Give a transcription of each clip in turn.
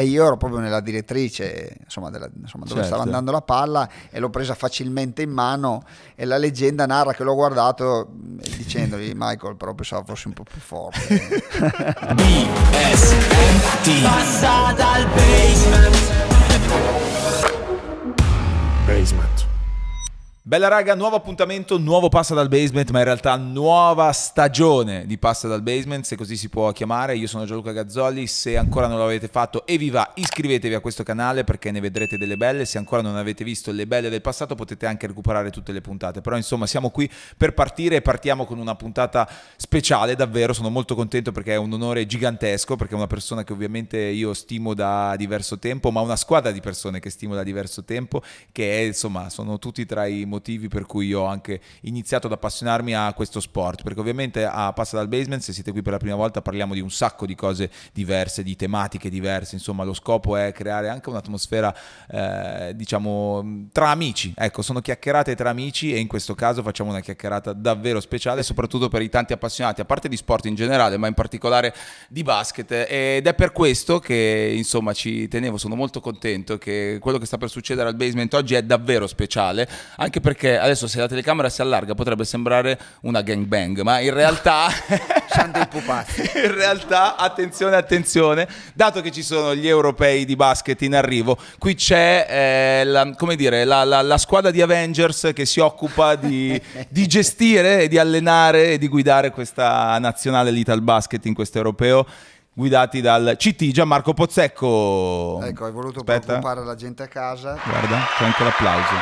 e io ero proprio nella direttrice insomma, della, insomma dove certo. stava andando la palla e l'ho presa facilmente in mano e la leggenda narra che l'ho guardato mm, dicendogli Michael però pensavo fosse un po' più forte BSMT Passa dal basement Basement Bella raga, nuovo appuntamento, nuovo Passa dal Basement, ma in realtà nuova stagione di Passa dal Basement, se così si può chiamare. Io sono Gianluca Gazzoli, se ancora non l'avete fatto, evviva, iscrivetevi a questo canale perché ne vedrete delle belle. Se ancora non avete visto le belle del passato potete anche recuperare tutte le puntate. Però insomma siamo qui per partire e partiamo con una puntata speciale, davvero. Sono molto contento perché è un onore gigantesco, perché è una persona che ovviamente io stimo da diverso tempo, ma una squadra di persone che stimo da diverso tempo, che è, insomma sono tutti tra i motivi motivi per cui io ho anche iniziato ad appassionarmi a questo sport, perché ovviamente a Passa dal Basement, se siete qui per la prima volta, parliamo di un sacco di cose diverse, di tematiche diverse, insomma lo scopo è creare anche un'atmosfera, eh, diciamo, tra amici, ecco, sono chiacchierate tra amici e in questo caso facciamo una chiacchierata davvero speciale, soprattutto per i tanti appassionati, a parte di sport in generale, ma in particolare di basket, ed è per questo che, insomma, ci tenevo, sono molto contento che quello che sta per succedere al Basement oggi è davvero speciale, anche per perché adesso se la telecamera si allarga potrebbe sembrare una gangbang, ma in realtà... in realtà, attenzione, attenzione, dato che ci sono gli europei di basket in arrivo, qui c'è eh, la, come dire, la, la, la, squadra di Avengers che si occupa di, di gestire e di allenare e di guidare questa nazionale Little Basket in questo europeo guidati dal CT Gianmarco Pozzecco. Ecco, hai voluto Aspetta. preoccupare la gente a casa. Guarda, c'è anche l'applauso.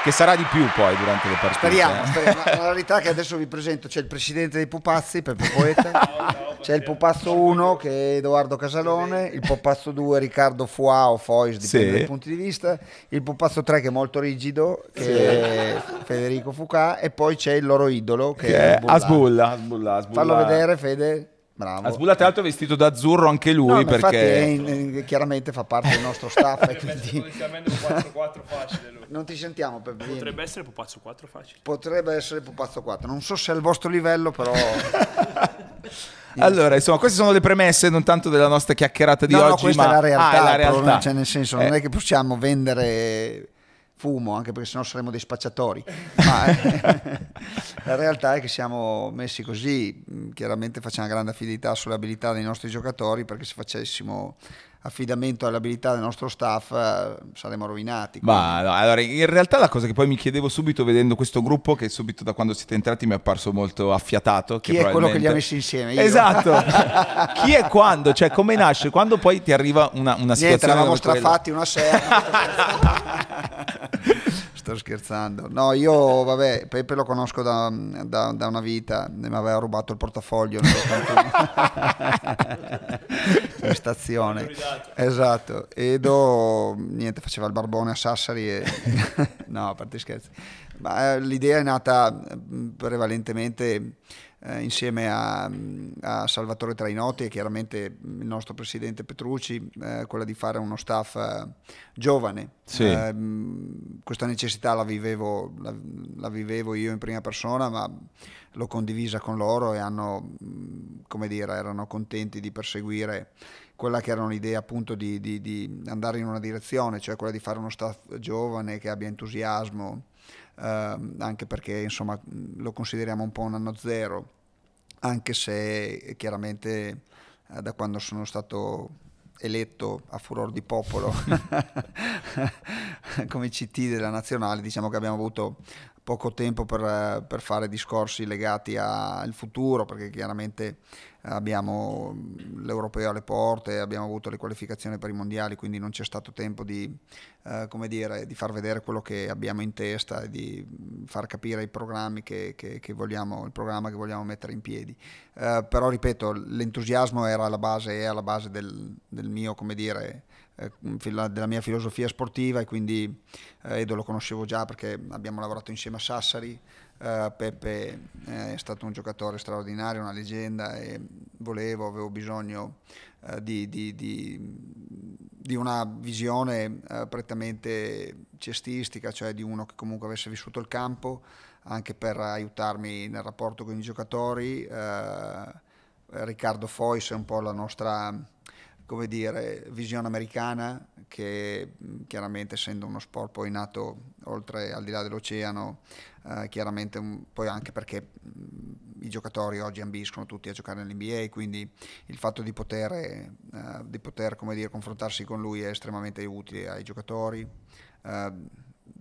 che sarà di più poi durante le partite. Speriamo, eh. speriamo. La, la verità è che adesso vi presento, c'è il presidente dei Pupazzi, Peppe Poeta, no, no, c'è il Pupazzo 1 che è Edoardo Casalone, il Pupazzo 2 Riccardo Fua o Fois, dipende sì. dai punti di vista, il Pupazzo 3 che è molto rigido, che sì. è Federico Fuca, e poi c'è il loro idolo che, che è Asbulla. Fallo vedere Fede. Bravo. Ha tra l'altro è vestito d'azzurro anche lui no, perché... In, in, chiaramente fa parte del nostro staff. quindi... 4, 4 facile lui. Non ti sentiamo per bene. Potrebbe essere Pupazzo 4 facile. Potrebbe essere Pupazzo 4, non so se è il vostro livello però... allora, insomma, queste sono le premesse non tanto della nostra chiacchierata di no, oggi. No, questa ma... è la realtà, ah, è la realtà. cioè, nel senso, eh. non è che possiamo vendere fumo, anche perché sennò saremmo dei spacciatori, ma eh, la realtà è che siamo messi così, mm, chiaramente facciamo grande affidità sulle abilità dei nostri giocatori perché se facessimo affidamento all'abilità del nostro staff eh, saremo rovinati. Ma no, allora, in realtà la cosa che poi mi chiedevo subito vedendo questo gruppo, che subito da quando siete entrati mi è apparso molto affiatato. Chi probabilmente... è quello che li ha messi insieme? Io. Esatto. Chi è quando? Cioè come nasce? Quando poi ti arriva una, una Niente, situazione... Niente, eravamo strafatti una sera. scherzando. No, io, vabbè, Pepe lo conosco da, da, da una vita, mi aveva rubato il portafoglio in stazione. Esatto, Edo, niente, faceva il barbone a Sassari e... no, a parte scherzi. Ma eh, l'idea è nata mm, prevalentemente eh, insieme a, mm, a, Salvatore Trainotti e chiaramente mm, il nostro presidente Petrucci, eh, quella di fare uno staff eh, giovane. Sì. Eh, mm, questa necessità la vivevo, la, la vivevo, io in prima persona, ma l'ho condivisa con loro e hanno, come dire, erano contenti di perseguire quella che era un'idea appunto di, di, di andare in una direzione, cioè quella di fare uno staff giovane che abbia entusiasmo Ehm, anche perché insomma, lo consideriamo un po' un anno zero, anche se chiaramente eh, da quando sono stato eletto a furor di popolo come CT della nazionale, diciamo che abbiamo avuto poco tempo per, eh, per fare discorsi legati al futuro, perché chiaramente eh, abbiamo mm, l'europeo alle porte, abbiamo avuto le qualificazioni per i mondiali, quindi non c'è stato tempo di, eh, dire, di far vedere quello che abbiamo in testa e di mm, far capire i programmi che, che, che vogliamo, il programma che vogliamo mettere in piedi. Eh, però ripeto, l'entusiasmo era alla base, è alla base del, del mio, come dire, eh, della mia filosofia sportiva e quindi eh, Edo lo conoscevo già perché abbiamo lavorato insieme a Sassari, eh, Peppe eh, è stato un giocatore straordinario, una leggenda e volevo, avevo bisogno di, di, di, di, una visione prettamente cestistica, cioè di uno che comunque avesse vissuto il campo anche per aiutarmi nel rapporto con i giocatori. Riccardo Fois è un po' la nostra come dire, visione americana che chiaramente essendo uno sport poi nato oltre al di là dell'oceano, eh, chiaramente un, poi anche perché mh, i giocatori oggi ambiscono tutti a giocare nell'NBA, quindi il fatto di poter, eh, di poter dire, confrontarsi con lui è estremamente utile ai giocatori. Eh,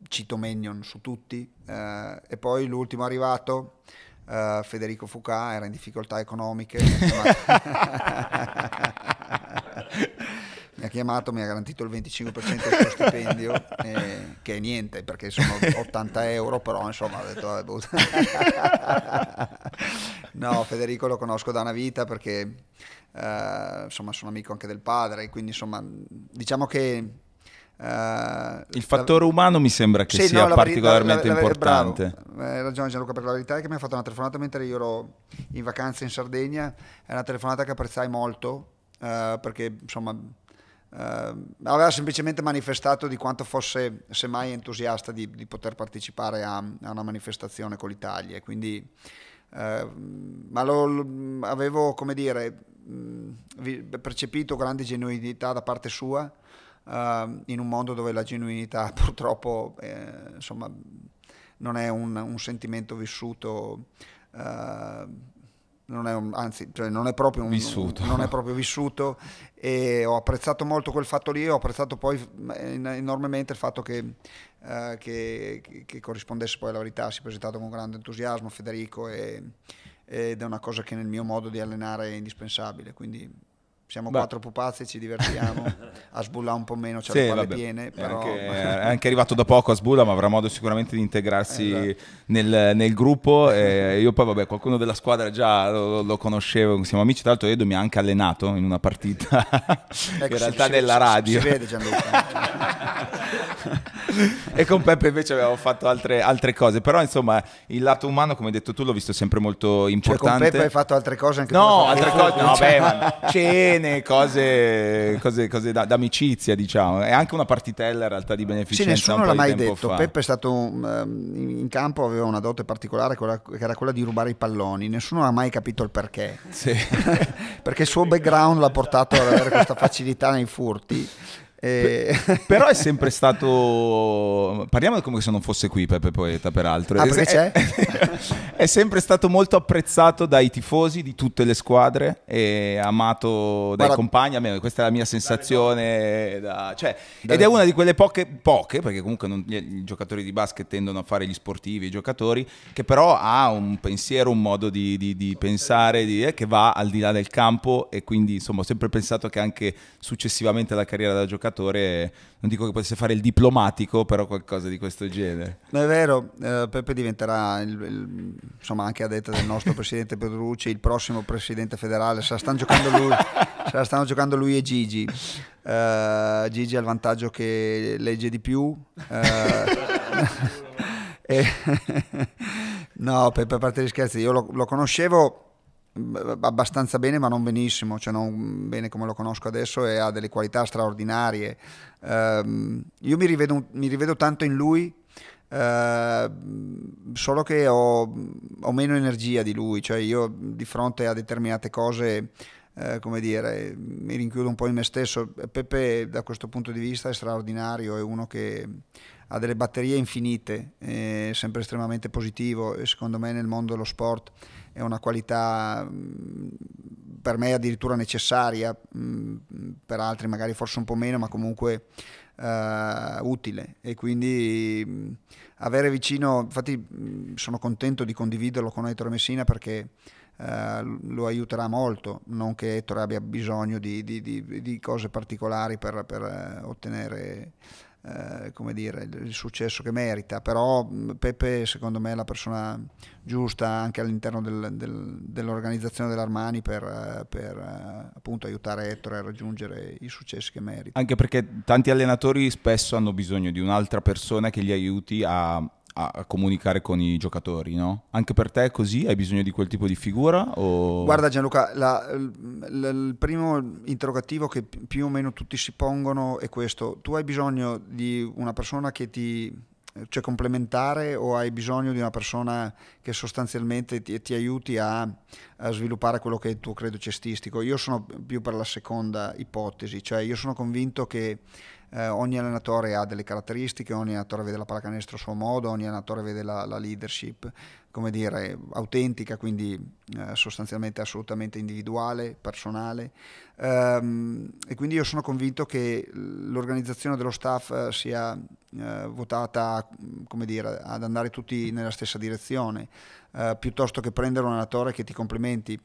cito Menion su tutti eh, e poi l'ultimo arrivato eh, Federico Foucault era in difficoltà economiche mi ha chiamato, mi ha garantito il 25% del suo stipendio, eh, che è niente perché sono 80 euro, però insomma ho detto... Vabbè, ah, boh. no, Federico lo conosco da una vita perché eh, insomma sono amico anche del padre, quindi insomma diciamo che... Eh, il fattore la... umano mi sembra che sì, sia no, particolarmente la, la, importante. Eh, hai ragione Gianluca, per la verità è che mi ha fatto una telefonata mentre io ero in vacanza in Sardegna, è una telefonata che apprezzai molto, eh, perché insomma Ehm, aveva semplicemente manifestato di quanto fosse semmai entusiasta di, di poter partecipare a, a, una manifestazione con l'Italia. Quindi, eh, ma lo, lo, avevo, come dire, mh, percepito grande genuinità da parte sua eh, in un mondo dove la genuinità purtroppo eh, insomma, non è un, un sentimento vissuto. Ehm, non è un, anzi, cioè non è proprio un, vissuto, un, non è proprio vissuto e ho apprezzato molto quel fatto lì, ho apprezzato poi mm, eh, enormemente il fatto che, eh, che, che corrispondesse poi alla verità, si è presentato con grande entusiasmo Federico e, ed è una cosa che nel mio modo di allenare è indispensabile, quindi siamo Beh. quattro pupazzi, ci divertiamo. a sbullare un po' meno, c'è sì, le piene. Però... È, anche, è anche arrivato da poco a Sbulla, ma avrà modo sicuramente di integrarsi esatto. nel, nel, gruppo. E io poi, vabbè, qualcuno della squadra già lo, lo conoscevo, siamo amici. Tra l'altro, Edo mi ha anche allenato in una partita, ecco, in realtà si, della si, radio. Si, si vede Gianluca. e con Peppe invece avevamo fatto altre, altre, cose, però insomma il lato umano, come hai detto tu, l'ho visto sempre molto importante. Cioè, con Peppe hai fatto altre cose anche No, altre cose, no, beh, ma cene, cose, cose, cose da, d'amicizia diciamo, e anche una partitella in realtà di beneficenza. Sì, nessuno l'ha mai detto, fa. Peppe è stato ehm, in campo, aveva una dote particolare che era quella di rubare i palloni, nessuno ha mai capito il perché. Sì. perché il suo background l'ha portato ad avere questa facilità nei furti e... Però è sempre stato. Parliamo come se non fosse qui Peppe Poeta, peraltro. Ah, perché è... c'è? è sempre stato molto apprezzato dai tifosi di tutte le squadre e amato dai Guarda... compagni. Almeno questa è la mia sensazione. Da... Cioè, ed è una di quelle poche, poche perché comunque non... i giocatori di basket tendono a fare gli sportivi, i giocatori, che però ha un pensiero, un modo di, di, di pensare di... Eh, che va al di là del campo. E quindi, insomma, ho sempre pensato che anche successivamente alla carriera da giocatore allenatore, non dico che potesse fare il diplomatico, però qualcosa di questo genere. No, è vero, eh, Peppe diventerà, il, il, insomma anche a detta del nostro presidente Pedrucci, il prossimo presidente federale, se la stanno giocando lui, la stanno giocando lui e Gigi. Uh, Gigi ha il vantaggio che legge di più. Uh, e, no, per, per parte gli scherzi, io lo, lo conoscevo abbastanza bene ma non benissimo, cioè non bene come lo conosco adesso e ha delle qualità straordinarie. Uh, io mi rivedo, mi rivedo, tanto in lui, uh, solo che ho, ho, meno energia di lui, cioè io di fronte a determinate cose... Uh, come dire, mi rinchiudo un po' in me stesso. Pepe, da questo punto di vista, è straordinario. È uno che ha delle batterie infinite, è sempre estremamente positivo e secondo me nel mondo dello sport è una qualità mm, per me addirittura necessaria, mm, per altri magari forse un po' meno, ma comunque Uh, utile e quindi mm, avere vicino, infatti sono contento di condividerlo con Ettore Messina perché uh, lo aiuterà molto, non che Ettore abbia bisogno di, di, di, di cose particolari per, per eh, ottenere eh, come dire, il successo che merita, però mm, Pepe secondo me è la persona giusta anche all'interno del, del, dell'organizzazione dell'Armani per, eh, per eh, appunto, aiutare Ettore a raggiungere i successi che merita. Anche perché tanti allenatori spesso hanno bisogno di un'altra persona che li aiuti a a comunicare con i giocatori, no? Anche per te è così? Hai bisogno di quel tipo di figura? O... Guarda Gianluca, la, la, il primo interrogativo che più o meno tutti si pongono è questo. Tu hai bisogno di una persona che ti... cioè complementare o hai bisogno di una persona che sostanzialmente ti, ti aiuti a, a, sviluppare quello che è il tuo credo cestistico? Io sono più per la seconda ipotesi, cioè io sono convinto che eh, ogni allenatore ha delle caratteristiche, ogni allenatore vede la pallacanestro a suo modo, ogni allenatore vede la, la leadership come dire, autentica, quindi eh, sostanzialmente assolutamente individuale, personale. Ehm, e quindi io sono convinto che l'organizzazione dello staff eh, sia eh, votata come dire, ad andare tutti nella stessa direzione, eh, piuttosto che prendere un allenatore che ti complimenti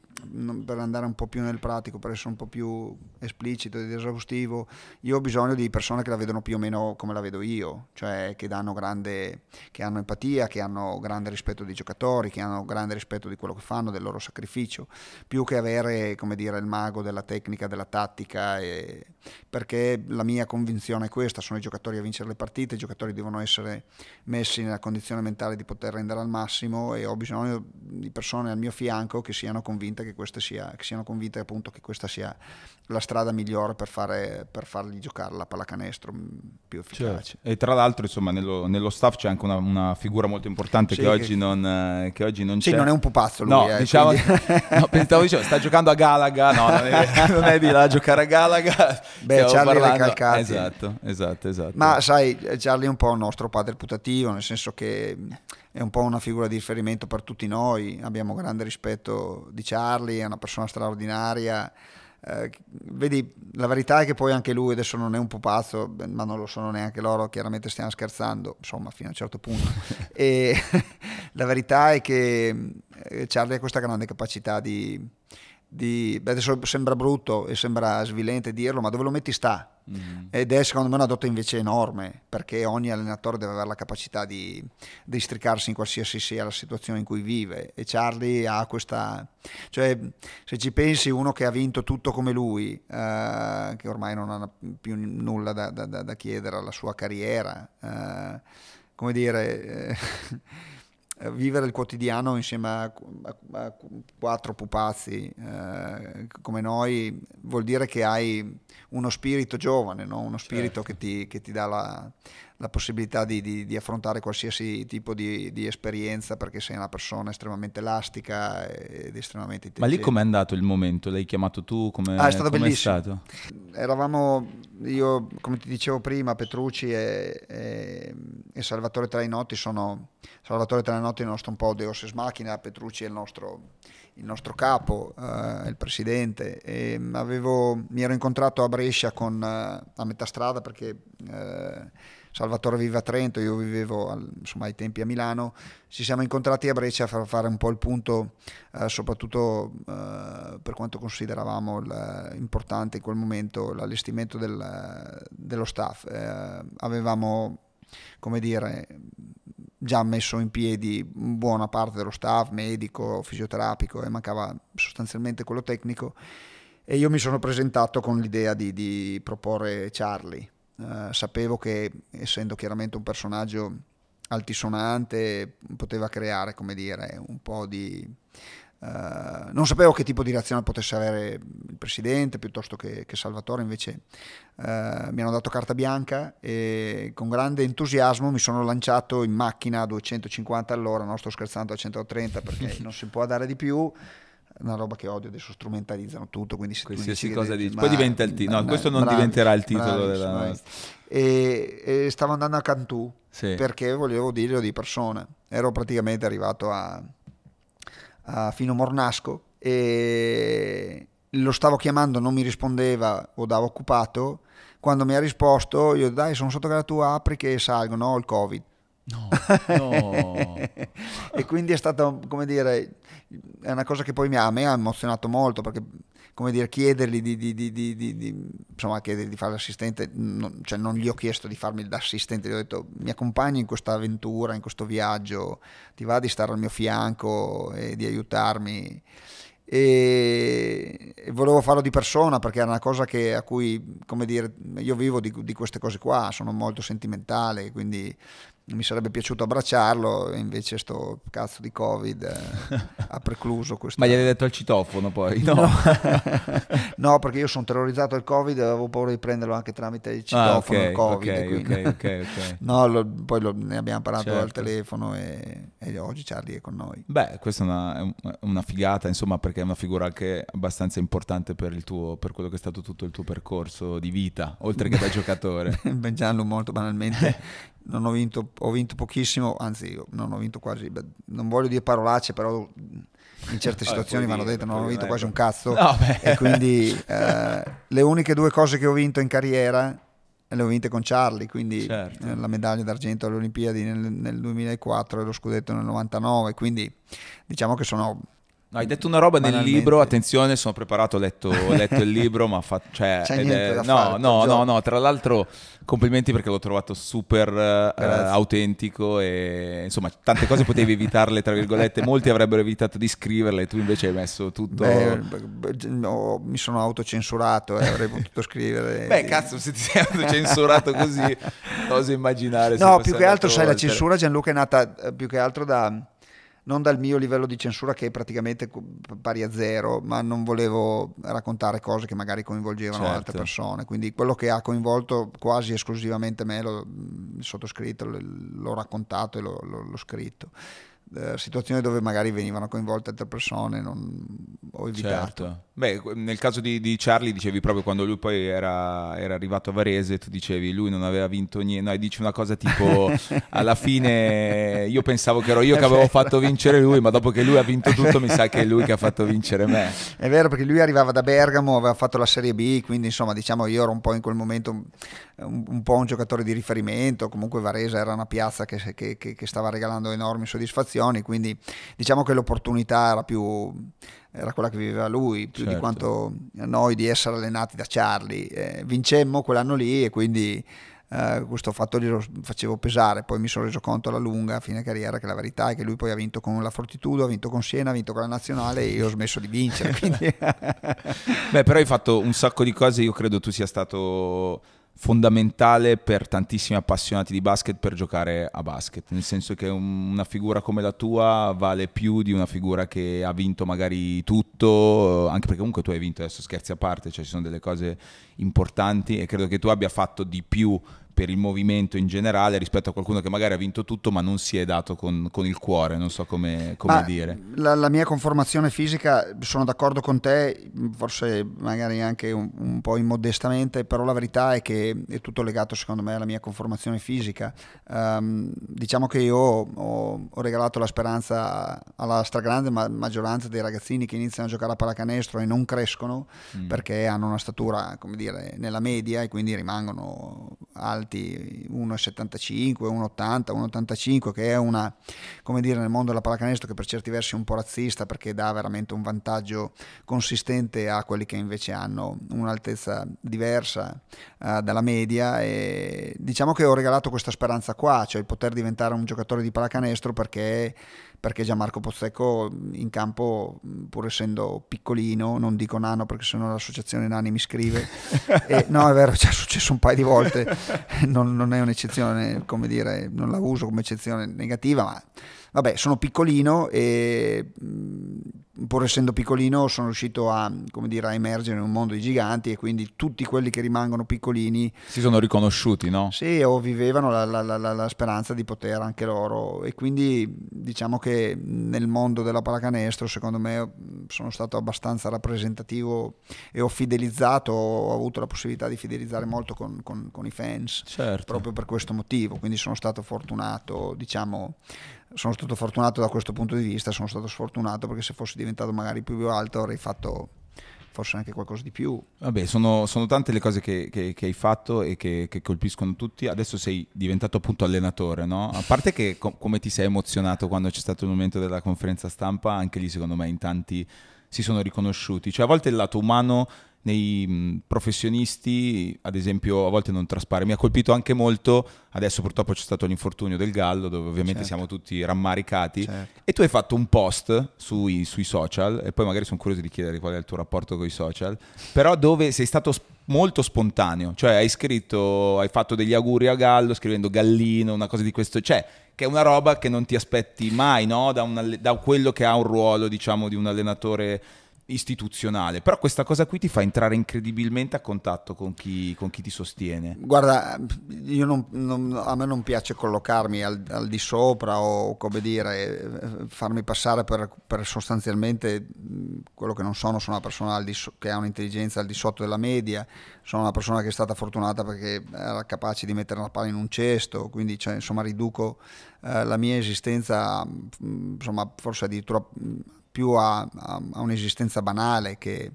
per andare un po' più nel pratico, per essere un po' più esplicito ed esaustivo. Io ho bisogno di persone che la vedono più o meno come la vedo io, cioè che, danno grande, che hanno empatia, che hanno grande rispetto dei giocatori giocatori che hanno grande rispetto di quello che fanno, del loro sacrificio, più che avere dire, il mago della tecnica, della tattica, e... perché la mia convinzione è questa, sono i giocatori a vincere le partite, i giocatori devono essere messi nella condizione mentale di poter rendere al massimo e ho bisogno di persone al mio fianco che siano convinte che questa sia, che siano convinte appunto che questa sia la strada migliore per, fare, per fargli giocare la pallacanestro mm, più efficace. Certo. E tra l'altro insomma nello, nello staff c'è anche una, una figura molto importante sì, che oggi che... non eh, che oggi non c'è. Sì, non è un pupazzo lui. No, eh, diciamo, quindi... no, pensavo dicevo, sta giocando a Galaga, no, non è, di là a giocare a Galaga. Beh, Charlie Recalcati. Esatto, esatto, esatto. Ma sai, Charlie è un po' il nostro padre putativo, nel senso che è un po' una figura di riferimento per tutti noi, abbiamo grande rispetto di Charlie, è una persona straordinaria eh, vedi, la verità è che poi anche lui adesso non è un pupazzo, ma non lo sono neanche loro, chiaramente stiamo scherzando, insomma, fino a un certo punto. e la verità è che eh, Charlie ha questa grande capacità di, di... Adesso sembra brutto e sembra svilente dirlo, ma dove lo metti sta, mm. ed è secondo me una dote invece enorme perché ogni allenatore deve avere la capacità di districarsi in qualsiasi sia la situazione in cui vive e Charlie ha questa cioè se ci pensi uno che ha vinto tutto come lui eh, che ormai non ha più nulla da, da, da chiedere alla sua carriera eh, come dire eh, vivere il quotidiano insieme a, a, a quattro pupazzi eh, come noi vuol dire che hai uno spirito giovane, no? uno spirito certo. che, ti, che, ti, dà la, la possibilità di, di, di, affrontare qualsiasi tipo di, di, esperienza perché sei una persona estremamente elastica ed estremamente intelligente. Ma lì com'è andato il momento? L'hai chiamato tu? Come, ah, è stato bellissimo. È stato? Eravamo, io come ti dicevo prima, Petrucci e, e, e Salvatore Trainotti sono... Salvatore Trainotti noto il nostro un po' Deus Ex Machina, Petrucci è il nostro, il nostro capo, eh, il presidente, e mm, avevo, mi ero incontrato a Brescia con, eh, a metà strada perché eh, Salvatore vive a Trento, io vivevo al, insomma, ai tempi a Milano, ci siamo incontrati a Brescia per fare un po' il punto, eh, soprattutto eh, per quanto consideravamo eh, importante in quel momento l'allestimento del, dello staff. avevamo come dire, già messo in piedi buona parte dello staff medico, fisioterapico e mancava sostanzialmente quello tecnico e io mi sono presentato con l'idea di, di proporre Charlie. Uh, sapevo che essendo chiaramente un personaggio altisonante poteva creare, come dire, un po' di eh, non sapevo che tipo di reazione potesse avere il presidente piuttosto che, che Salvatore, invece uh, mi hanno dato carta bianca e con grande entusiasmo mi sono lanciato in macchina a 250 all'ora, non sto scherzando a 130 perché non si può dare di più una roba che odio, adesso strumentalizzano tutto, quindi se Qualsiasi tu dici cosa dici, poi diventa il titolo, no, questo non bravi, diventerà il titolo bravi, della E, e, stavo andando a Cantù sì. perché volevo dirlo di persona, ero praticamente arrivato a a Fino Mornasco e lo stavo chiamando, non mi rispondeva o dava occupato. Quando mi ha risposto, io dai, sono sotto casa tua, apri che salgo, no, il Covid. No, no. e quindi è stata, come dire, è una cosa che poi mi ha, a me ha emozionato molto perché come dire, chiedergli di, di, di, di insomma, chiedergli fare l'assistente, non, cioè non gli ho chiesto di farmi l'assistente, gli ho detto mi accompagni in questa avventura, in questo viaggio, ti va di stare al mio fianco e di aiutarmi. E, e volevo farlo di persona perché era una cosa che, a cui, come dire, io vivo di, queste cose qua, sono molto sentimentale, quindi mi sarebbe piaciuto abbracciarlo, invece sto cazzo di Covid eh, ha precluso questo. Ma gli hai detto al citofono poi? No, no. no perché io sono terrorizzato dal Covid e avevo paura di prenderlo anche tramite il ah, citofono, ah, okay, il Covid. Okay, okay, okay, okay. no, lo, poi lo, ne abbiamo parlato certo. al telefono e, e, oggi Charlie è con noi. Beh, questa è una, una, figata, insomma, perché è una figura anche abbastanza importante per, il tuo, per quello che è stato tutto il tuo percorso di vita, oltre che da giocatore. Gianlu molto banalmente non ho vinto ho vinto pochissimo, anzi non ho vinto quasi, beh, non voglio dire parolacce, però in certe ah, situazioni vanno detto non ho vinto quasi un cazzo. No, e quindi eh, le uniche due cose che ho vinto in carriera le ho vinte con Charlie, quindi certo. eh, la medaglia d'argento alle Olimpiadi nel, nel 2004 e lo scudetto nel 99, quindi diciamo che sono No, hai detto una roba nel libro, attenzione, sono preparato, ho letto, ho letto il libro, ma fa, cioè, C'è niente è, da no, fare, no, no, no, tra l'altro complimenti perché l'ho trovato super eh, autentico e insomma tante cose potevi evitarle, tra virgolette, molti avrebbero evitato di scriverle, tu invece hai messo tutto... Beh, beh, no, mi sono autocensurato e eh, avrei potuto scrivere... Beh, cazzo, se ti sei autocensurato così, cosa immaginare. No, più che altro, sai, la censura Gianluca è nata eh, più che altro da non dal mio livello di censura che è praticamente pari a zero, ma non volevo raccontare cose che magari coinvolgevano certo. altre persone, quindi quello che ha coinvolto quasi esclusivamente me, lo, il sottoscritto, l'ho raccontato e l'ho, l'ho, l'ho scritto. Eh, situazioni dove magari venivano coinvolte altre persone, non... ho evitato. Certo. Beh, nel caso di, di, Charlie dicevi proprio quando lui poi era, era, arrivato a Varese, tu dicevi lui non aveva vinto niente, no, dici una cosa tipo alla fine io pensavo che ero io che avevo fatto vincere lui, ma dopo che lui ha vinto tutto mi sa che è lui che ha fatto vincere me. È vero perché lui arrivava da Bergamo, aveva fatto la Serie B, quindi insomma diciamo io ero un po' in quel momento un, un po' un giocatore di riferimento, comunque Varese era una piazza che, che, che, che stava regalando enormi soddisfazioni condizioni, quindi diciamo che l'opportunità era più era quella che viveva lui, più certo. di quanto noi di essere allenati da Charlie. Eh, vincemmo quell'anno lì e quindi eh, questo fatto glielo facevo pesare, poi mi sono reso conto alla lunga, fine carriera, che la verità è che lui poi ha vinto con la Fortitudo, ha vinto con Siena, ha vinto con la Nazionale e io ho smesso di vincere. Beh, però hai fatto un sacco di cose, io credo tu sia stato fondamentale per tantissimi appassionati di basket per giocare a basket, nel senso che una figura come la tua vale più di una figura che ha vinto magari tutto, eh, anche perché comunque tu hai vinto, adesso scherzi a parte, cioè ci sono delle cose importanti e credo che tu abbia fatto di più per il movimento in generale rispetto a qualcuno che magari ha vinto tutto ma non si è dato con, con il cuore, non so come, come dire. La, la, mia conformazione fisica, sono d'accordo con te, forse magari anche un, un, po' immodestamente, però la verità è che è tutto legato secondo me alla mia conformazione fisica. Um, diciamo che io ho, ho, regalato la speranza alla stragrande ma, maggioranza dei ragazzini che iniziano a giocare a pallacanestro e non crescono mm. perché hanno una statura, come dire, nella media e quindi rimangono alti alti, 1,75, 1,80, 1,85, che è una, come dire, nel mondo della pallacanestro che per certi versi è un po' razzista perché dà veramente un vantaggio consistente a quelli che invece hanno un'altezza diversa uh, dalla media e diciamo che ho regalato questa speranza qua, cioè il poter diventare un giocatore di pallacanestro perché perché Gianmarco Pozzecco mm, in campo, mm, pur essendo piccolino, non dico nano perché sennò l'associazione nani mi scrive, e, no è vero, ci è successo un paio di volte, non, non è un'eccezione, come dire, non la uso come eccezione negativa, ma Vabbè, sono piccolino e mm, pur essendo piccolino sono riuscito a, dire, a, emergere in un mondo di giganti e quindi tutti quelli che rimangono piccolini si sono riconosciuti, no? Sì, o vivevano la, la, la, la speranza di poter anche loro e quindi diciamo che nel mondo della pallacanestro secondo me sono stato abbastanza rappresentativo e ho fidelizzato, ho avuto la possibilità di fidelizzare molto con, con, con i fans certo. proprio per questo motivo, quindi sono stato fortunato, diciamo sono stato fortunato da questo punto di vista, sono stato sfortunato perché se fossi diventato magari più alto avrei fatto forse anche qualcosa di più. Vabbè, sono, sono tante le cose che, che, che hai fatto e che, che, colpiscono tutti. Adesso sei diventato appunto allenatore, no? A parte che com- come ti sei emozionato quando c'è stato il momento della conferenza stampa, anche lì secondo me in tanti si sono riconosciuti. Cioè a volte il lato umano nei professionisti, ad esempio, a volte non traspare. Mi ha colpito anche molto, adesso purtroppo c'è stato l'infortunio del Gallo, dove ovviamente certo. siamo tutti rammaricati, certo. e tu hai fatto un post sui, sui, social, e poi magari sono curioso di chiedere qual è il tuo rapporto con i social, però dove sei stato molto spontaneo, cioè hai scritto, hai fatto degli auguri a Gallo scrivendo Gallino, una cosa di questo, cioè che è una roba che non ti aspetti mai no? da, alle- da quello che ha un ruolo, diciamo, di un allenatore istituzionale, però questa cosa qui ti fa entrare incredibilmente a contatto con chi, con chi ti sostiene. Guarda, non, non, a me non piace collocarmi al, al, di sopra o come dire, farmi passare per, per sostanzialmente quello che non sono, sono una persona so, che ha un'intelligenza al di sotto della media, sono una persona che è stata fortunata perché era capace di mettere la palla in un cesto, quindi cioè, insomma riduco eh, la mia esistenza mh, insomma, forse addirittura... Mh, più a, a, a un'esistenza banale che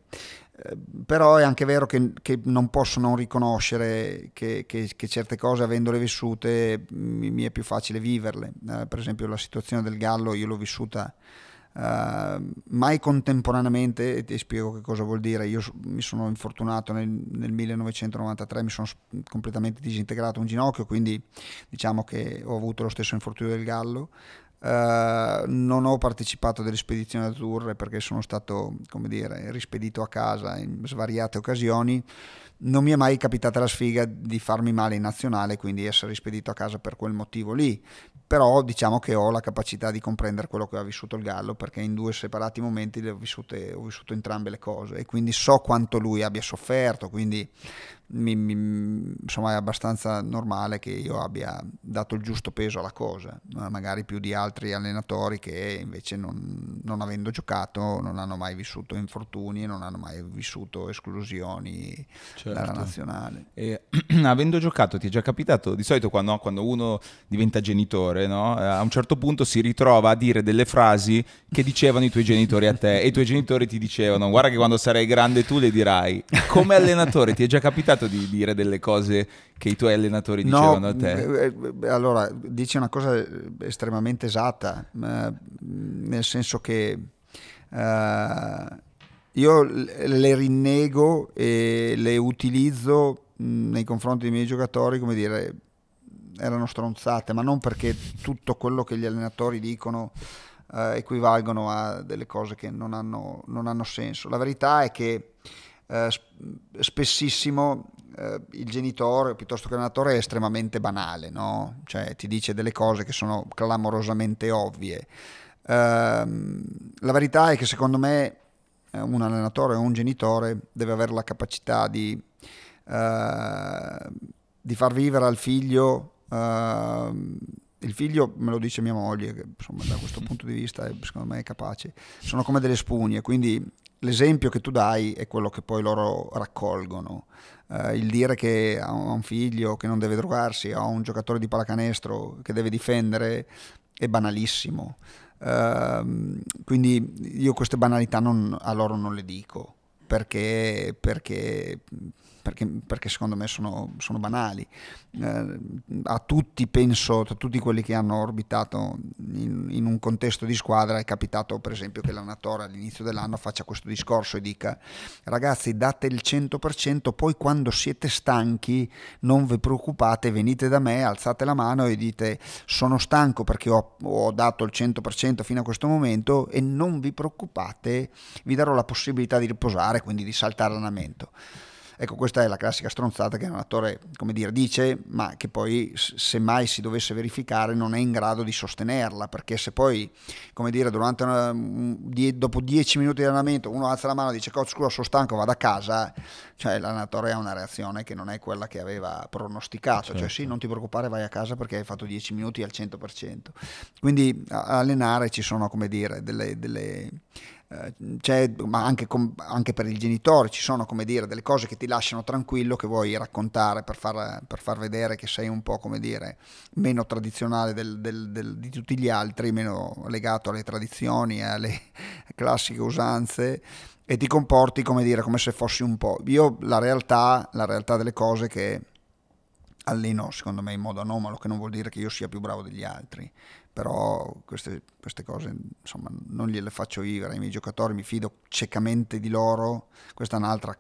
eh, però è anche vero che, che, non posso non riconoscere che, che, che certe cose avendole vissute mi, mi è più facile viverle eh, per esempio la situazione del gallo io l'ho vissuta eh, mai contemporaneamente e ti spiego che cosa vuol dire io mi sono infortunato nel, nel 1993 mi sono completamente disintegrato un ginocchio quindi diciamo che ho avuto lo stesso infortunio del gallo eh, non ho partecipato delle spedizioni azzurre perché sono stato, come dire, rispedito a casa in svariate occasioni. Non mi è mai capitata la sfiga di farmi male in nazionale, quindi essere rispedito a casa per quel motivo lì. Però diciamo che ho la capacità di comprendere quello che ha vissuto il Gallo perché in due separati momenti vissute, ho vissuto entrambe le cose e quindi so quanto lui abbia sofferto, quindi mi, mi, insomma è abbastanza normale che io abbia dato il giusto peso alla cosa, eh, magari più di altri allenatori che invece non, non avendo giocato non hanno mai vissuto infortuni e non hanno mai vissuto esclusioni certo. dalla nazionale. E, avendo giocato ti è già capitato, di solito quando, quando uno diventa genitore, no? Eh, a un certo punto si ritrova a dire delle frasi che dicevano i tuoi genitori a te e i tuoi genitori ti dicevano guarda che quando sarai grande tu le dirai. Come allenatore ti è già capitato? cercato di dire delle cose che i tuoi allenatori dicevano no, a te? Eh, eh, allora, dici una cosa eh, estremamente esatta, mm, nel senso che uh, io le rinnego e le utilizzo mm, nei confronti dei miei giocatori, come dire, erano stronzate, ma non perché tutto quello che gli allenatori dicono eh, equivalgono a delle cose che non hanno, non hanno senso. La verità è che eh, spessissimo eh, il genitore piuttosto che l'allenatore è estremamente banale, no? cioè ti dice delle cose che sono clamorosamente ovvie. Eh, la verità è che secondo me eh, un allenatore o un genitore deve avere la capacità di, eh, di far vivere al figlio ehm, il figlio me lo dice mia moglie, che insomma, da questo punto di vista è, secondo me è capace, sono come delle spugne, quindi l'esempio che tu dai è quello che poi loro raccolgono. Eh, il dire che ha un figlio che non deve drogarsi, ha un giocatore di pallacanestro che deve difendere, è banalissimo. Eh, quindi io queste banalità non, a loro non le dico perché, perché perché, perché secondo me sono, sono banali. Eh, a tutti, penso, tra tutti quelli che hanno orbitato in, in, un contesto di squadra, è capitato per esempio che l'allenatore all'inizio dell'anno faccia questo discorso e dica ragazzi date il 100%, poi quando siete stanchi non vi preoccupate, venite da me, alzate la mano e dite sono stanco perché ho, ho dato il 100% fino a questo momento e non vi preoccupate, vi darò la possibilità di riposare, quindi di saltare allenamento. Ecco, questa è la classica stronzata che un attore, come dire, dice, ma che poi se mai si dovesse verificare non è in grado di sostenerla, perché se poi, come dire, una, die, dopo dieci minuti di allenamento uno alza la mano e dice coach scusa sono stanco, vado a casa, cioè l'allenatore ha una reazione che non è quella che aveva pronosticato, certo. cioè sì, certo. non ti preoccupare, vai a casa perché hai fatto dieci minuti al 100%. Quindi a allenare ci sono, come dire, delle, delle ma anche, com- anche, per il genitore ci sono come dire delle cose che ti lasciano tranquillo che vuoi raccontare per far, per far vedere che sei un po' come dire meno tradizionale del, del, del, di tutti gli altri meno legato alle tradizioni alle classiche usanze e ti comporti come dire come se fossi un po' io la realtà la realtà delle cose che alleno secondo me in modo anomalo che non vuol dire che io sia più bravo degli altri però queste, queste, cose insomma, non gliele faccio vivere ai miei giocatori, mi fido ciecamente di loro, questa è un'altra,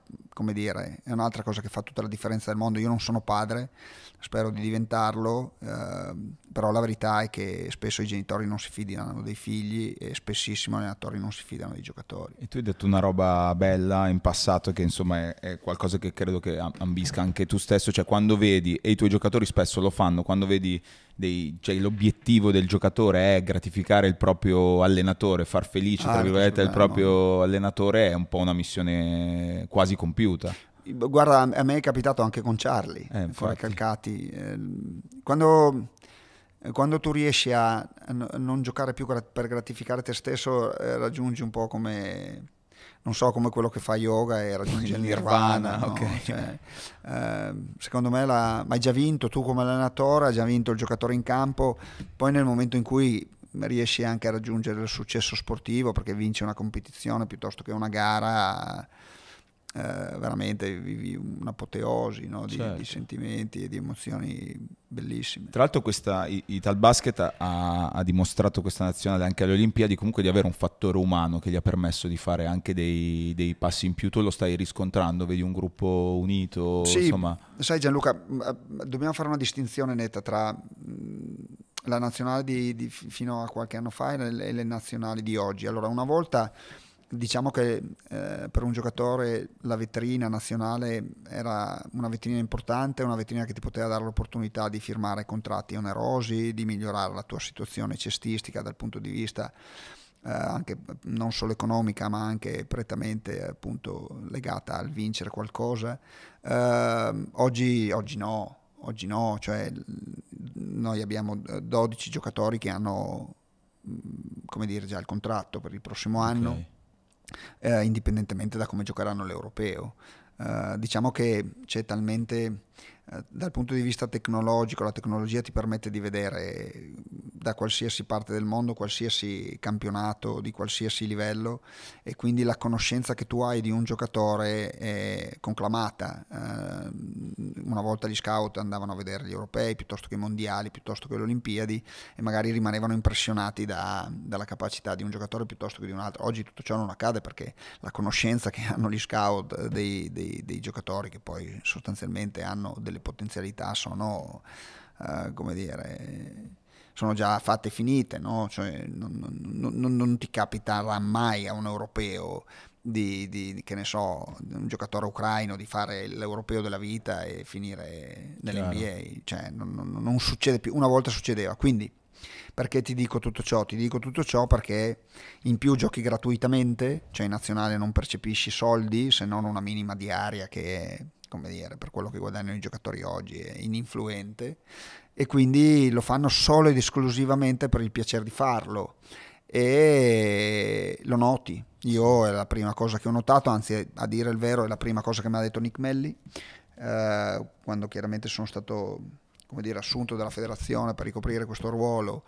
dire, è un'altra cosa che fa tutta la differenza del mondo, io non sono padre, spero di diventarlo, eh, però la verità è che spesso i genitori non si fidano dei figli e spessissimo gli allenatori non si fidano dei giocatori. E tu hai detto una roba bella in passato che insomma è, è qualcosa che credo che ambisca anche tu stesso, cioè quando vedi, e i tuoi giocatori spesso lo fanno, quando vedi dei, cioè l'obiettivo del giocatore è gratificare il proprio allenatore, far felice ah, il proprio allenatore è un po' una missione quasi compiuta. Guarda, a me è capitato anche con Charlie, eh, fuori calcati. Ehm, quando, eh, quando, tu riesci a non giocare più per gratificare te stesso, eh, raggiungi un po' come non so come quello che fa yoga e raggiunge il nirvana. nirvana okay. cioè, eh, secondo me, la, ma hai già vinto tu come allenatore, hai già vinto il giocatore in campo, poi nel momento in cui riesci anche a raggiungere il successo sportivo perché vinci una competizione piuttosto che una gara eh, veramente vivi un'apoteosi no? di, certo. di, sentimenti e di emozioni bellissime. Tra l'altro questa Italbasket ha, ha dimostrato questa nazionale anche alle Olimpiadi comunque di avere un fattore umano che gli ha permesso di fare anche dei, dei passi in più, tu lo stai riscontrando, vedi un gruppo unito, sì, insomma... Sai Gianluca, dobbiamo fare una distinzione netta tra la nazionale di, di, fino a qualche anno fa e le, le nazionali di oggi. Allora, una volta diciamo che eh, per un giocatore la vetrina nazionale era una vetrina importante, una vetrina che ti poteva dare l'opportunità di firmare contratti onerosi, di migliorare la tua situazione cestistica dal punto di vista eh, anche non solo economica ma anche prettamente appunto, legata al vincere qualcosa. Eh, oggi, oggi no, oggi no, cioè noi abbiamo 12 eh, giocatori che hanno mm, come dire già il contratto per il prossimo anno. Okay eh, indipendentemente da come giocheranno l'europeo. Eh, diciamo che c'è talmente eh, dal punto di vista tecnologico, la tecnologia ti permette di vedere eh, da qualsiasi parte del mondo, qualsiasi campionato, di qualsiasi livello e quindi la conoscenza che tu hai di un giocatore è conclamata. Eh, una volta gli scout andavano a vedere gli europei piuttosto che i mondiali, piuttosto che le Olimpiadi e magari rimanevano impressionati da, dalla capacità di un giocatore piuttosto che di un altro. Oggi tutto ciò non accade perché la conoscenza che hanno gli scout dei, dei, dei giocatori che poi sostanzialmente hanno delle le potenzialità sono, uh, come dire, sono già fatte e finite, no? cioè, non, non, non, ti capiterà mai a un europeo di, di, che ne so, un giocatore ucraino di fare l'europeo della vita e finire nell'NBA, cioè, non, non succede più, una volta succedeva, quindi perché ti dico tutto ciò? Ti dico tutto ciò perché in più giochi gratuitamente, cioè in nazionale non percepisci soldi se non una minima diaria che come dire, per quello che guadagnano i giocatori oggi, è ininfluente e quindi lo fanno solo ed esclusivamente per il piacere di farlo e lo noti. Io è la prima cosa che ho notato, anzi a dire il vero è la prima cosa che mi ha detto Nick Melli, eh, quando chiaramente sono stato dire, assunto dalla federazione per ricoprire questo ruolo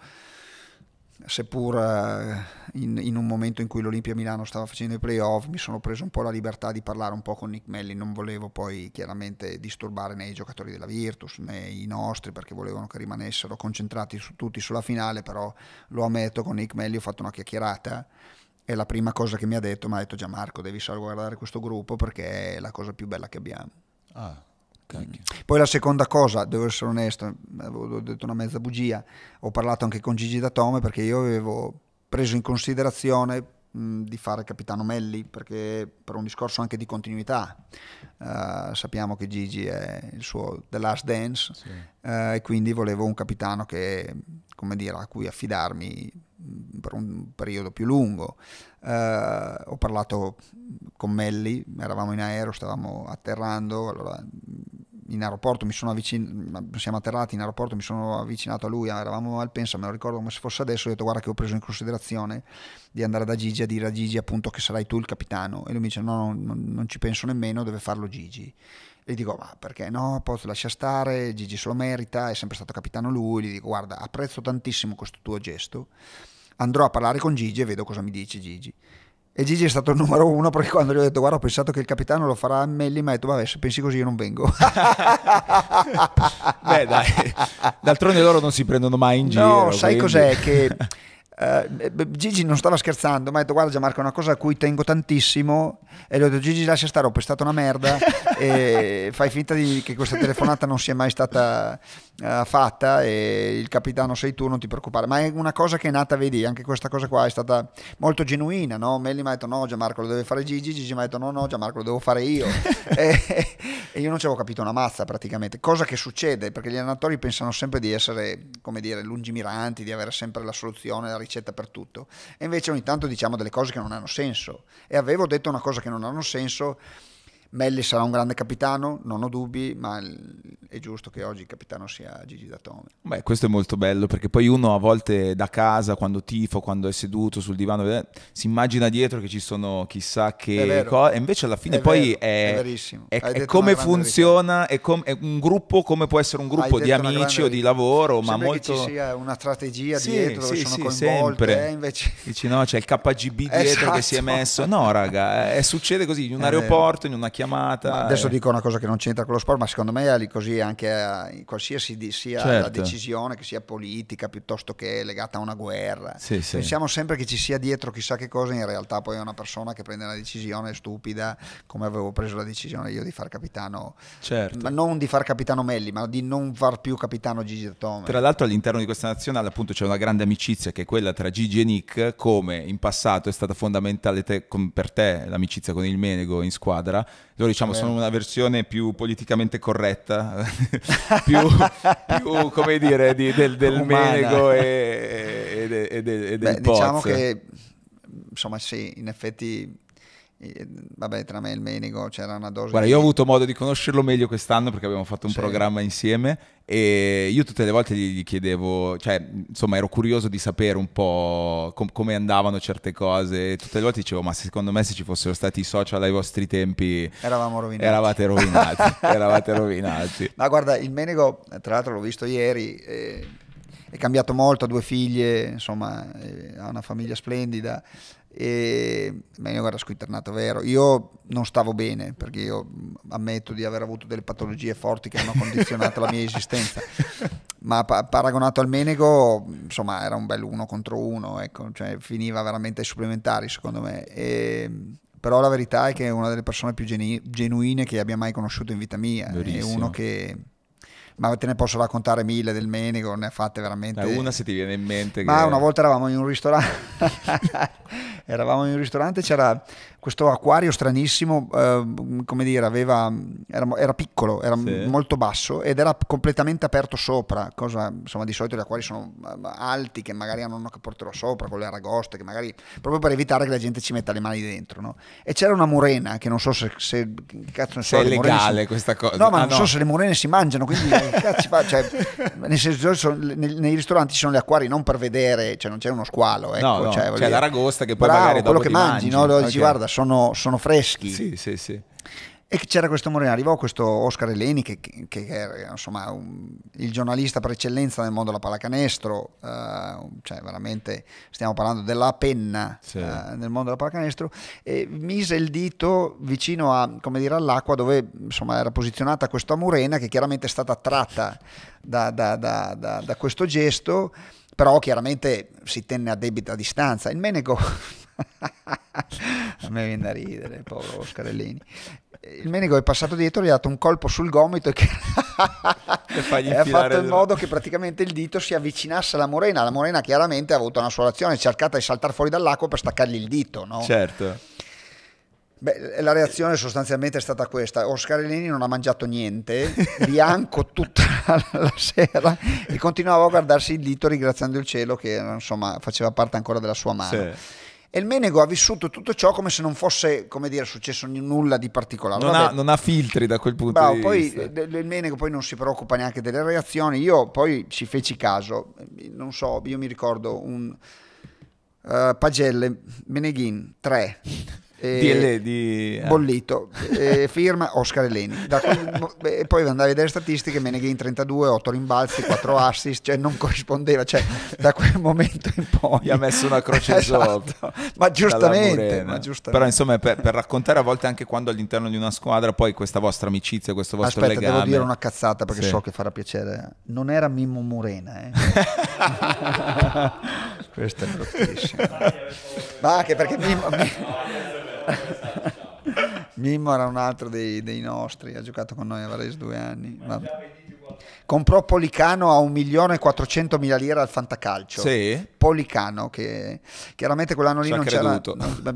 seppur eh, in, in, un momento in cui l'Olimpia Milano stava facendo i playoff, mi sono preso un po' la libertà di parlare un po' con Nick Melli, non volevo poi chiaramente disturbare né i giocatori della Virtus né i nostri perché volevano che rimanessero concentrati su tutti sulla finale, però lo ammetto, con Nick Melli ho fatto una chiacchierata e la prima cosa che mi ha detto mi ha detto già Marco devi salvaguardare questo gruppo perché è la cosa più bella che abbiamo. Ah. Cacchio. Poi la seconda cosa, devo essere onesto, avevo detto una mezza bugia, ho parlato anche con Gigi Datome perché io avevo preso in considerazione di fare Capitano Melli perché per un discorso anche di continuità uh, sappiamo che Gigi è il suo The Last Dance sì. uh, e quindi volevo un capitano che come dire a cui affidarmi per un periodo più lungo. Eh, ho parlato con Melli, eravamo in aereo, stavamo atterrando, allora in aeroporto mi sono avvicinato, siamo atterrati in aeroporto, mi sono avvicinato a lui, eravamo al pensa, me lo ricordo come se fosse adesso, ho detto guarda che ho preso in considerazione di andare da Gigi a dire a Gigi appunto che sarai tu il capitano e lui mi dice no, no non, non ci penso nemmeno, deve farlo Gigi gli dico ma perché no, posso lasciare stare, Gigi se lo merita, è sempre stato capitano lui, gli dico guarda apprezzo tantissimo questo tuo gesto, andrò a parlare con Gigi e vedo cosa mi dice Gigi. E Gigi è stato il numero uno perché quando gli ho detto guarda ho pensato che il capitano lo farà a Melli mi ha detto vabbè se pensi così io non vengo. Beh dai, d'altronde loro non si prendono mai in giro. No, sai quindi... cos'è che... Eh, Gigi non stava scherzando, ma ha detto guarda Gianmarco è una cosa a cui tengo tantissimo e gli ho detto Gigi lascia stare, ho pestato una merda e fai finta di, che questa telefonata non sia mai stata uh, fatta e il capitano sei tu, non ti preoccupare, ma è una cosa che è nata, vedi, anche questa cosa qua è stata molto genuina, no? Melli mi ha detto no Gianmarco lo deve fare Gigi, Gigi mi ha detto no no Gianmarco lo devo fare io e, e, io non ci avevo capito una mazza praticamente, cosa che succede perché gli allenatori pensano sempre di essere, come dire, lungimiranti, di avere sempre la soluzione, la risposta ricetta per tutto e invece ogni tanto diciamo delle cose che non hanno senso e avevo detto una cosa che non hanno senso Melli sarà un grande capitano, non ho dubbi, ma è giusto che oggi il capitano sia Gigi Datome. Beh, questo è molto bello perché poi uno a volte da casa, quando tifo, quando è seduto sul divano, eh, si immagina dietro che ci sono chissà che cose, invece alla fine è poi vero, è, è, è, come funziona, com- è, un gruppo come può essere un gruppo Hai di amici o di lavoro, sì, ma molto... che ci sia una strategia sì, dietro sì, dove sono coinvolte, sempre. Eh, invece... Dici no, c'è il KGB dietro esatto. che si è esatto. messo, no raga, succede così in un aeroporto, in una chiamata chiamata. Ma adesso e... Eh. dico una cosa che non c'entra con lo sport, ma secondo me è così anche a, eh, in qualsiasi di, sia certo. la decisione, che sia politica piuttosto che legata a una guerra. Sì, sì. Pensiamo sempre che ci sia dietro chissà che cosa, in realtà poi è una persona che prende una decisione stupida, come avevo preso la decisione io di far capitano, certo. ma non di far capitano Melli, ma di non far più capitano Gigi Tome. Tra l'altro all'interno di questa nazionale appunto c'è una grande amicizia che è quella tra Gigi e Nick, come in passato è stata fondamentale te, per te l'amicizia con il Menego in squadra, loro diciamo Beh. sono una versione più politicamente corretta, più, più, come dire, di, del, del menego e, e, e, e del Beh, Diciamo che, insomma sì, in effetti Vabbè, tra me e il Menigo c'era una dose. Guarda, di... io ho avuto modo di conoscerlo meglio quest'anno perché abbiamo fatto un sì. programma insieme e io tutte le volte gli, chiedevo, cioè, insomma, ero curioso di sapere un po' com- come andavano certe cose. tutte le volte dicevo, ma secondo me se ci fossero stati i social ai vostri tempi, eravamo rovinati. Eravate rovinati. eravate rovinati. Ma guarda, il Menigo tra l'altro, l'ho visto ieri. Eh, è cambiato molto, ha due figlie, insomma, ha una famiglia splendida. E, ma io guarda, sono vero. Io non stavo bene perché io ammetto di aver avuto delle patologie forti che hanno condizionato la mia esistenza. Ma pa- paragonato al Menego, insomma, era un bel uno contro uno, ecco, cioè, finiva veramente ai supplementari, secondo me. E, però la verità è che è una delle persone più geni- genuine che abbia mai conosciuto in vita mia. Verissimo. È uno che ma te ne posso raccontare mille del Menego, ne ha fatte veramente. Da una se ti viene in mente. Che... Ma una volta eravamo in un ristorante eravamo in un ristorante, c'era questo acquario stranissimo, eh, come dire, aveva, era, era piccolo, era sì. molto basso ed era completamente aperto sopra, cosa insomma di solito gli acquari sono eh, alti che magari hanno una caportella sopra con le aragoste, che magari proprio per evitare che la gente ci metta le mani dentro. No? E c'era una murena che non so se, se cazzo ne so, è legale si... questa cosa. No, ma ah, non no. so se le murene si mangiano, quindi eh, cazzo fa, cioè, nel senso, sono, nei, nei, ristoranti ci sono gli acquari non per vedere, cioè non c'è uno squalo, ecco, no, no. Cioè, c'è l'aragosta che poi magari dopo quello che mangi, mangi no? okay. dici guarda sono, sono freschi. Sì, sì, sì. E c'era questo Moreno, arrivò questo Oscar Eleni che, che, che era insomma, un, il giornalista per eccellenza nel mondo della pallacanestro, uh, cioè veramente stiamo parlando della penna sì. uh, nel mondo della pallacanestro, e mise il dito vicino a, dire, all'acqua dove insomma, era posizionata questa Morena che chiaramente è stata attratta da, da, da, da questo gesto però chiaramente si tenne a debita distanza. Il Menego a me viene da ridere, povero Oscarellini. Il menico è passato dietro, gli ha dato un colpo sul gomito e, che... e, e ha fatto in modo che praticamente il dito si avvicinasse alla morena. La morena chiaramente ha avuto una sua reazione, cercata di saltare fuori dall'acqua per staccargli il dito. No? Certo. Beh, la reazione sostanzialmente è stata questa. Oscarellini non ha mangiato niente, bianco tutta la sera e continuava a guardarsi il dito ringraziando il cielo che insomma faceva parte ancora della sua mano. Sì. E il Menego ha vissuto tutto ciò come se non fosse, come dire, successo nulla di particolare. Non, ha, non ha, filtri da quel punto Bravo, di poi, vista. Il Menego poi non si preoccupa neanche delle reazioni. Io poi ci feci caso, non so, io mi ricordo un... Uh, Pagelle, Meneghin, 3. Eh, DL di... Eh. Bollito, eh, firma Oscar Eleni. Da qui, poi andare a vedere le statistiche, Meneghin 32, 8 rimbalzi, 4 assist, cioè non corrispondeva, cioè da quel momento in poi... Gli ha messo una croce esatto. sotto. Ma giustamente, ma giustamente, Però insomma per, per, raccontare a volte anche quando all'interno di una squadra poi questa vostra amicizia, questo vostro Aspetta, legame... Aspetta, devo dire una cazzata perché sì. so che farà piacere. Non era Mimmo Morena eh. Questo è bruttissimo. Ma anche perché Mimmo... Mimmo Mimmo era un altro dei, dei, nostri, ha giocato con noi a Varese due anni. Ma... Comprò Policano a 1.400.000 lire al Fantacalcio. Sì. Policano, che chiaramente quell'anno lì non c'era.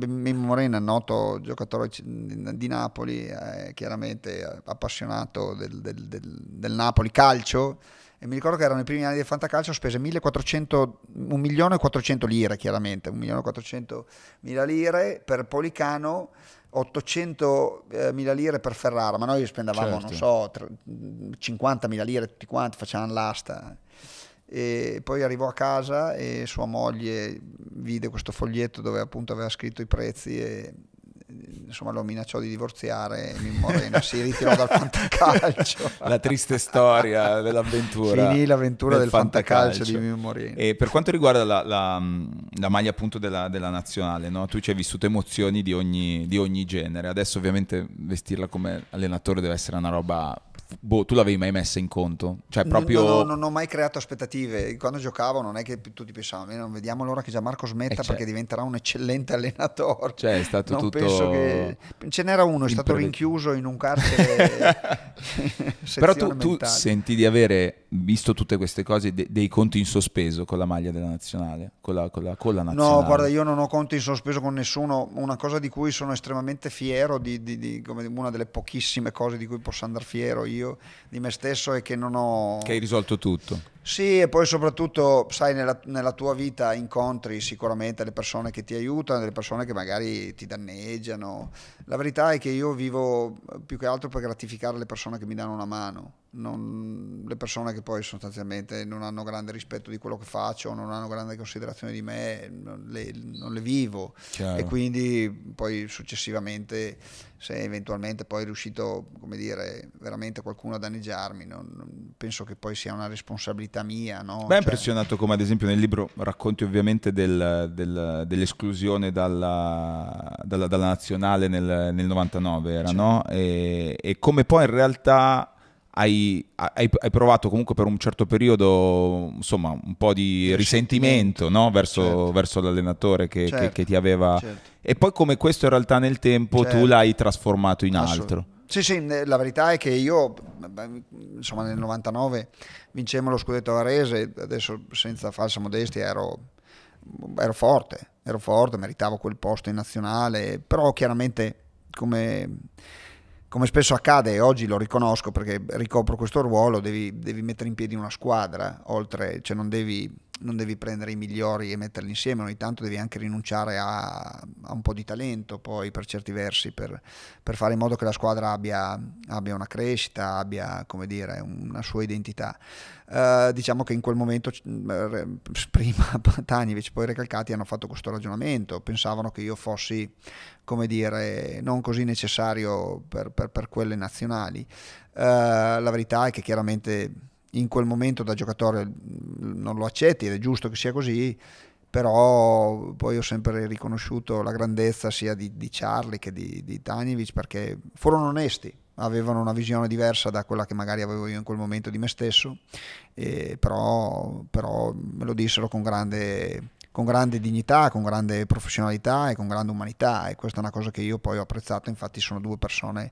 Mimmo Morena, noto giocatore di Napoli, eh, chiaramente appassionato del, del, del, del Napoli calcio e mi ricordo che erano i primi anni del Fantacalcio, ho speso 1400, 1.400.000 lire chiaramente, 1.400.000 lire per Policano, 800.000 eh, lire per Ferrara, ma noi spendevamo, certo. non so, 50.000 lire tutti quanti, facevano l'asta. E poi arrivò a casa e sua moglie vide questo foglietto dove appunto aveva scritto i prezzi e insomma, lo minacciò di divorziare e mi Moreno si ritirò dal fantacalcio. La triste storia dell'avventura. Finì l'avventura del, del fantacalcio, fantacalcio, di Mimmo Moreno. E per quanto riguarda la, la, la maglia appunto della, della nazionale, no? tu ci hai vissuto emozioni di ogni, di ogni genere, adesso ovviamente vestirla come allenatore deve essere una roba boh, tu l'avevi mai messa in conto? Cioè, proprio... no, no, non ho mai creato aspettative. Quando giocavo non è che tutti pensavano, eh, non vediamo l'ora che Gianmarco smetta eh, cioè perché diventerà un eccellente allenatore. Cioè, è stato non tutto... Penso che... Ce n'era uno, è stato rinchiuso in un carcere... Però tu, tu, senti di avere, visto tutte queste cose, de- dei conti in sospeso con la maglia della nazionale, con la, con, la, con la nazionale? No, guarda, io non ho conti in sospeso con nessuno. Una cosa di cui sono estremamente fiero, di, di, di, come una delle pochissime cose di cui posso andare fiero io di me stesso e che non ho... Che hai risolto tutto. Sì, e poi soprattutto, sai, nella, nella tua vita incontri sicuramente le persone che ti aiutano, le persone che magari ti danneggiano. La verità è che io vivo eh, più che altro per gratificare le persone che mi danno una mano non, le persone che poi sostanzialmente non hanno grande rispetto di quello che faccio, non hanno grande considerazione di me, non le, non le vivo Chiaro. e quindi poi successivamente se eventualmente poi è riuscito come dire veramente qualcuno a danneggiarmi non, penso che poi sia una responsabilità mia no? Beh, cioè... impressionato come ad esempio nel libro racconti ovviamente del, del, dell'esclusione dalla, dalla, dalla, nazionale nel, nel 99 era, cioè. no? e, e come poi in realtà hai, hai, hai, provato comunque per un certo periodo insomma, un po' di risentimento no? verso, certo. verso, l'allenatore che, certo. che, che ti aveva... Certo. E poi come questo in realtà nel tempo tu certo. l'hai trasformato in altro. Sì, sì, la verità è che io, insomma, nel 99 vincemmo lo scudetto Varese, adesso senza falsa modestia ero, ero, forte, ero forte, meritavo quel posto in nazionale, però chiaramente come come spesso accade, e oggi lo riconosco perché ricopro questo ruolo, devi, devi mettere in piedi una squadra, oltre, cioè non devi non devi prendere i migliori e metterli insieme, ogni tanto devi anche rinunciare a, a un po' di talento poi per certi versi, per, per fare in modo che la squadra abbia, abbia, una crescita, abbia come dire, una sua identità. Uh, diciamo che in quel momento prima Tanjevic poi Recalcati hanno fatto questo ragionamento, pensavano che io fossi come dire, non così necessario per, per, per quelle nazionali. Uh, la verità è che chiaramente in quel momento da giocatore mm, non lo accetti ed è giusto che sia così, però poi ho sempre riconosciuto la grandezza sia di, di Charlie che di, di Tanievic perché furono onesti, avevano una visione diversa da quella che magari avevo io in quel momento di me stesso, però, però, me lo dissero con grande, con grande, dignità, con grande professionalità e con grande umanità e questa è una cosa che io poi ho apprezzato, infatti sono due persone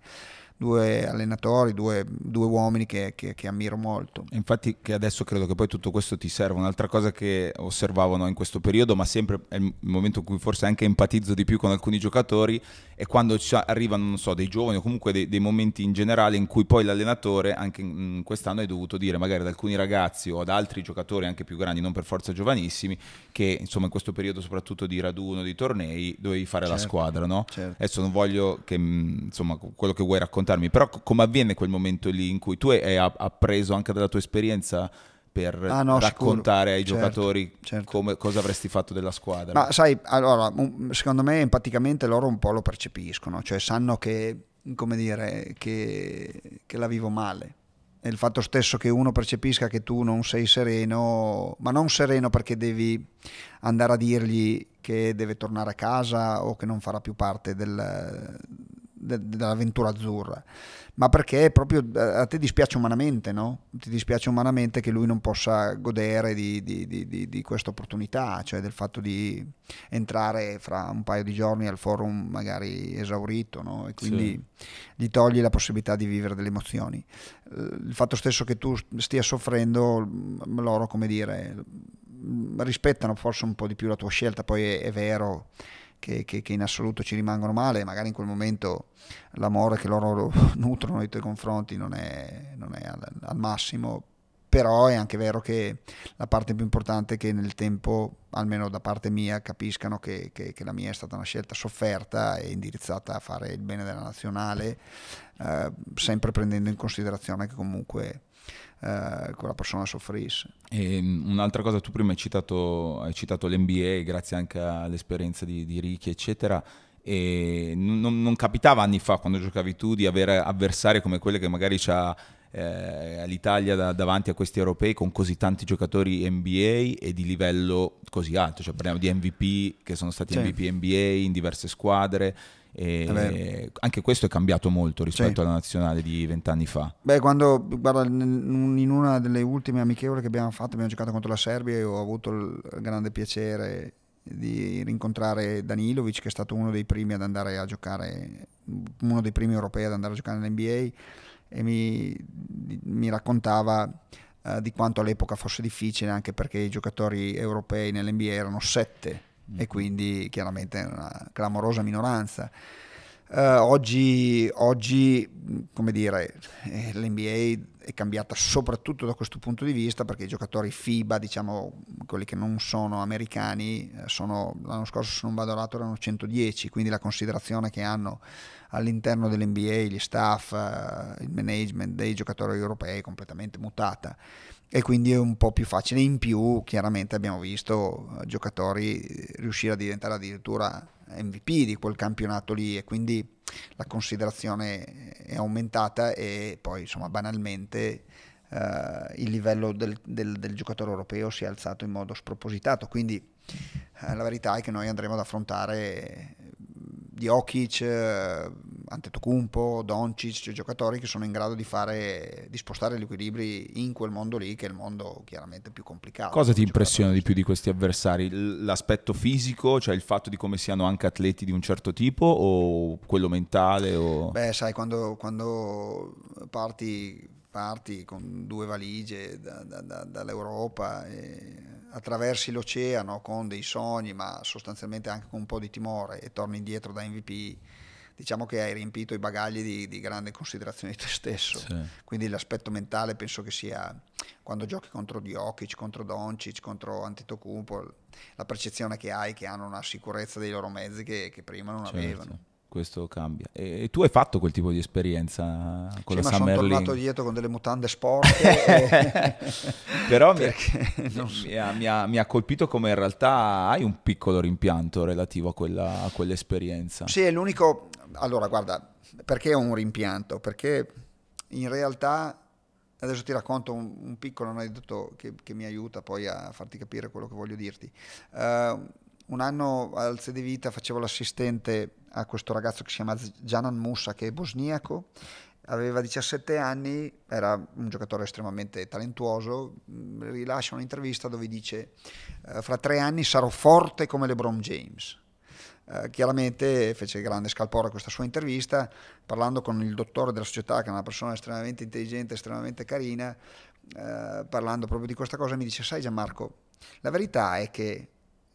due allenatori, due, due uomini che, che, che, ammiro molto. Infatti che adesso credo che poi tutto questo ti serva. Un'altra cosa che osservavano in questo periodo, ma sempre è il momento in cui forse anche empatizzo di più con alcuni giocatori, è quando arrivano, non so, dei giovani o comunque dei, dei momenti in generale in cui poi l'allenatore anche in, quest'anno è dovuto dire magari ad alcuni ragazzi o ad altri giocatori anche più grandi, non per forza giovanissimi, che insomma in questo periodo soprattutto di raduno, di tornei, dovevi fare certo, la squadra, no? Certo. Adesso non voglio che mm, insomma quello che vuoi raccontare raccontarmi, però come avviene quel momento lì in cui tu hai appreso anche dalla tua esperienza per ah, no, raccontare sicuro. ai certo, giocatori certo, certo. Come, cosa avresti fatto della squadra? Ma sai, allora, mm, secondo me empaticamente loro un po' lo percepiscono, cioè sanno che, come dire, che, che la vivo male. E il fatto stesso che uno percepisca che tu non sei sereno, ma non sereno perché devi andare a dirgli che deve tornare a casa o che non farà più parte del, dell'avventura azzurra, ma perché proprio a te dispiace umanamente, no? Ti dispiace umanamente che lui non possa godere di, di, di, di questa opportunità, cioè del fatto di entrare fra un paio di giorni al forum magari esaurito, no? E quindi sì. gli togli la possibilità di vivere delle emozioni. Il fatto stesso che tu stia soffrendo, loro, come dire, rispettano forse un po' di più la tua scelta, poi è, è vero che, che, che, in assoluto ci rimangono male, magari in quel momento l'amore che loro nutrono nei tuoi confronti non è, non è al, al, massimo, però è anche vero che la parte più importante è che nel tempo, almeno da parte mia, capiscano che, che la mia è stata una scelta sofferta e indirizzata a fare il bene della nazionale, eh, sempre prendendo in considerazione che comunque eh, quella persona soffrisse. E mm, un'altra cosa, tu prima hai citato, hai citato l'NBA, grazie anche all'esperienza di, di Ricky, eccetera. E non, non, capitava anni fa, quando giocavi tu, di avere avversari come quelle che magari c'ha eh, l'Italia da, davanti a questi europei con così tanti giocatori NBA e di livello così alto, cioè parliamo di MVP che sono stati sì. MVP NBA in diverse squadre, e anche questo è cambiato molto rispetto sì. alla nazionale di vent'anni fa. Beh, quando guarda, in una delle ultime amichevole che abbiamo fatto, abbiamo giocato contro la Serbia e ho avuto il grande piacere di rincontrare Danilovic, che è stato uno dei primi ad andare a giocare, uno dei primi europei ad andare a giocare nell'NBA, e mi, mi raccontava uh, di quanto all'epoca fosse difficile anche perché i giocatori europei nell'NBA erano sette mm. e quindi chiaramente è una clamorosa minoranza. Uh, oggi, oggi, come dire, eh, l'NBA è cambiata soprattutto da questo punto di vista perché i giocatori FIBA, diciamo quelli che non sono americani, eh, sono, l'anno scorso se non vado errato erano 110, quindi la considerazione che hanno all'interno dell'NBA gli staff, eh, il management dei giocatori europei è completamente mutata e quindi è un po' più facile. In più, chiaramente abbiamo visto eh, giocatori eh, riuscire a diventare addirittura MVP di quel campionato lì e quindi la considerazione eh, è aumentata e poi insomma banalmente eh, il livello del, del, del, giocatore europeo si è alzato in modo spropositato. Quindi eh, la verità è che noi andremo ad affrontare Jokic, Antetokounmpo, Doncic, cioè giocatori che sono in grado di, fare, di spostare gli equilibri in quel mondo lì che è il mondo chiaramente più complicato. Cosa ti impressiona di più di questi avversari? L'aspetto fisico, cioè il fatto di come siano anche atleti di un certo tipo o quello mentale? O... Beh, sai, quando, quando parti parti con due valigie da, da, da, dall'Europa, attraversi l'oceano con dei sogni, ma sostanzialmente anche con un po' di timore e torni indietro da MVP diciamo che hai riempito i bagagli di, di grande considerazione di te stesso. Sì. Quindi l'aspetto mentale penso che sia quando giochi contro Djokic, contro Doncic, contro Antetokounmpo, la percezione che hai che hanno una sicurezza dei loro mezzi che, che prima non certo. avevano questo cambia. E, tu hai fatto quel tipo di esperienza con sì, la ma Summer sono tornato dietro con delle mutande sporche. e... Però mi, so. mi, ha, mi, ha, mi, ha, colpito come in realtà hai un piccolo rimpianto relativo a, quella, a quell'esperienza. Sì, è l'unico, allora, guarda, perché ho un rimpianto? Perché in realtà, adesso ti racconto un, un piccolo aneddoto che, che, mi aiuta poi a farti capire quello che voglio dirti. Uh, un anno al Sede Vita facevo l'assistente a questo ragazzo che si chiama Janan Musa, che è bosniaco, aveva 17 anni, era un giocatore estremamente talentuoso, rilascia un'intervista dove dice eh, fra tre anni sarò forte come LeBron James. Eh, chiaramente fece grande scalpore a questa sua intervista, parlando con il dottore della società, che è una persona estremamente intelligente, estremamente carina, eh, parlando proprio di questa cosa, mi dice, sai Gianmarco, la verità è che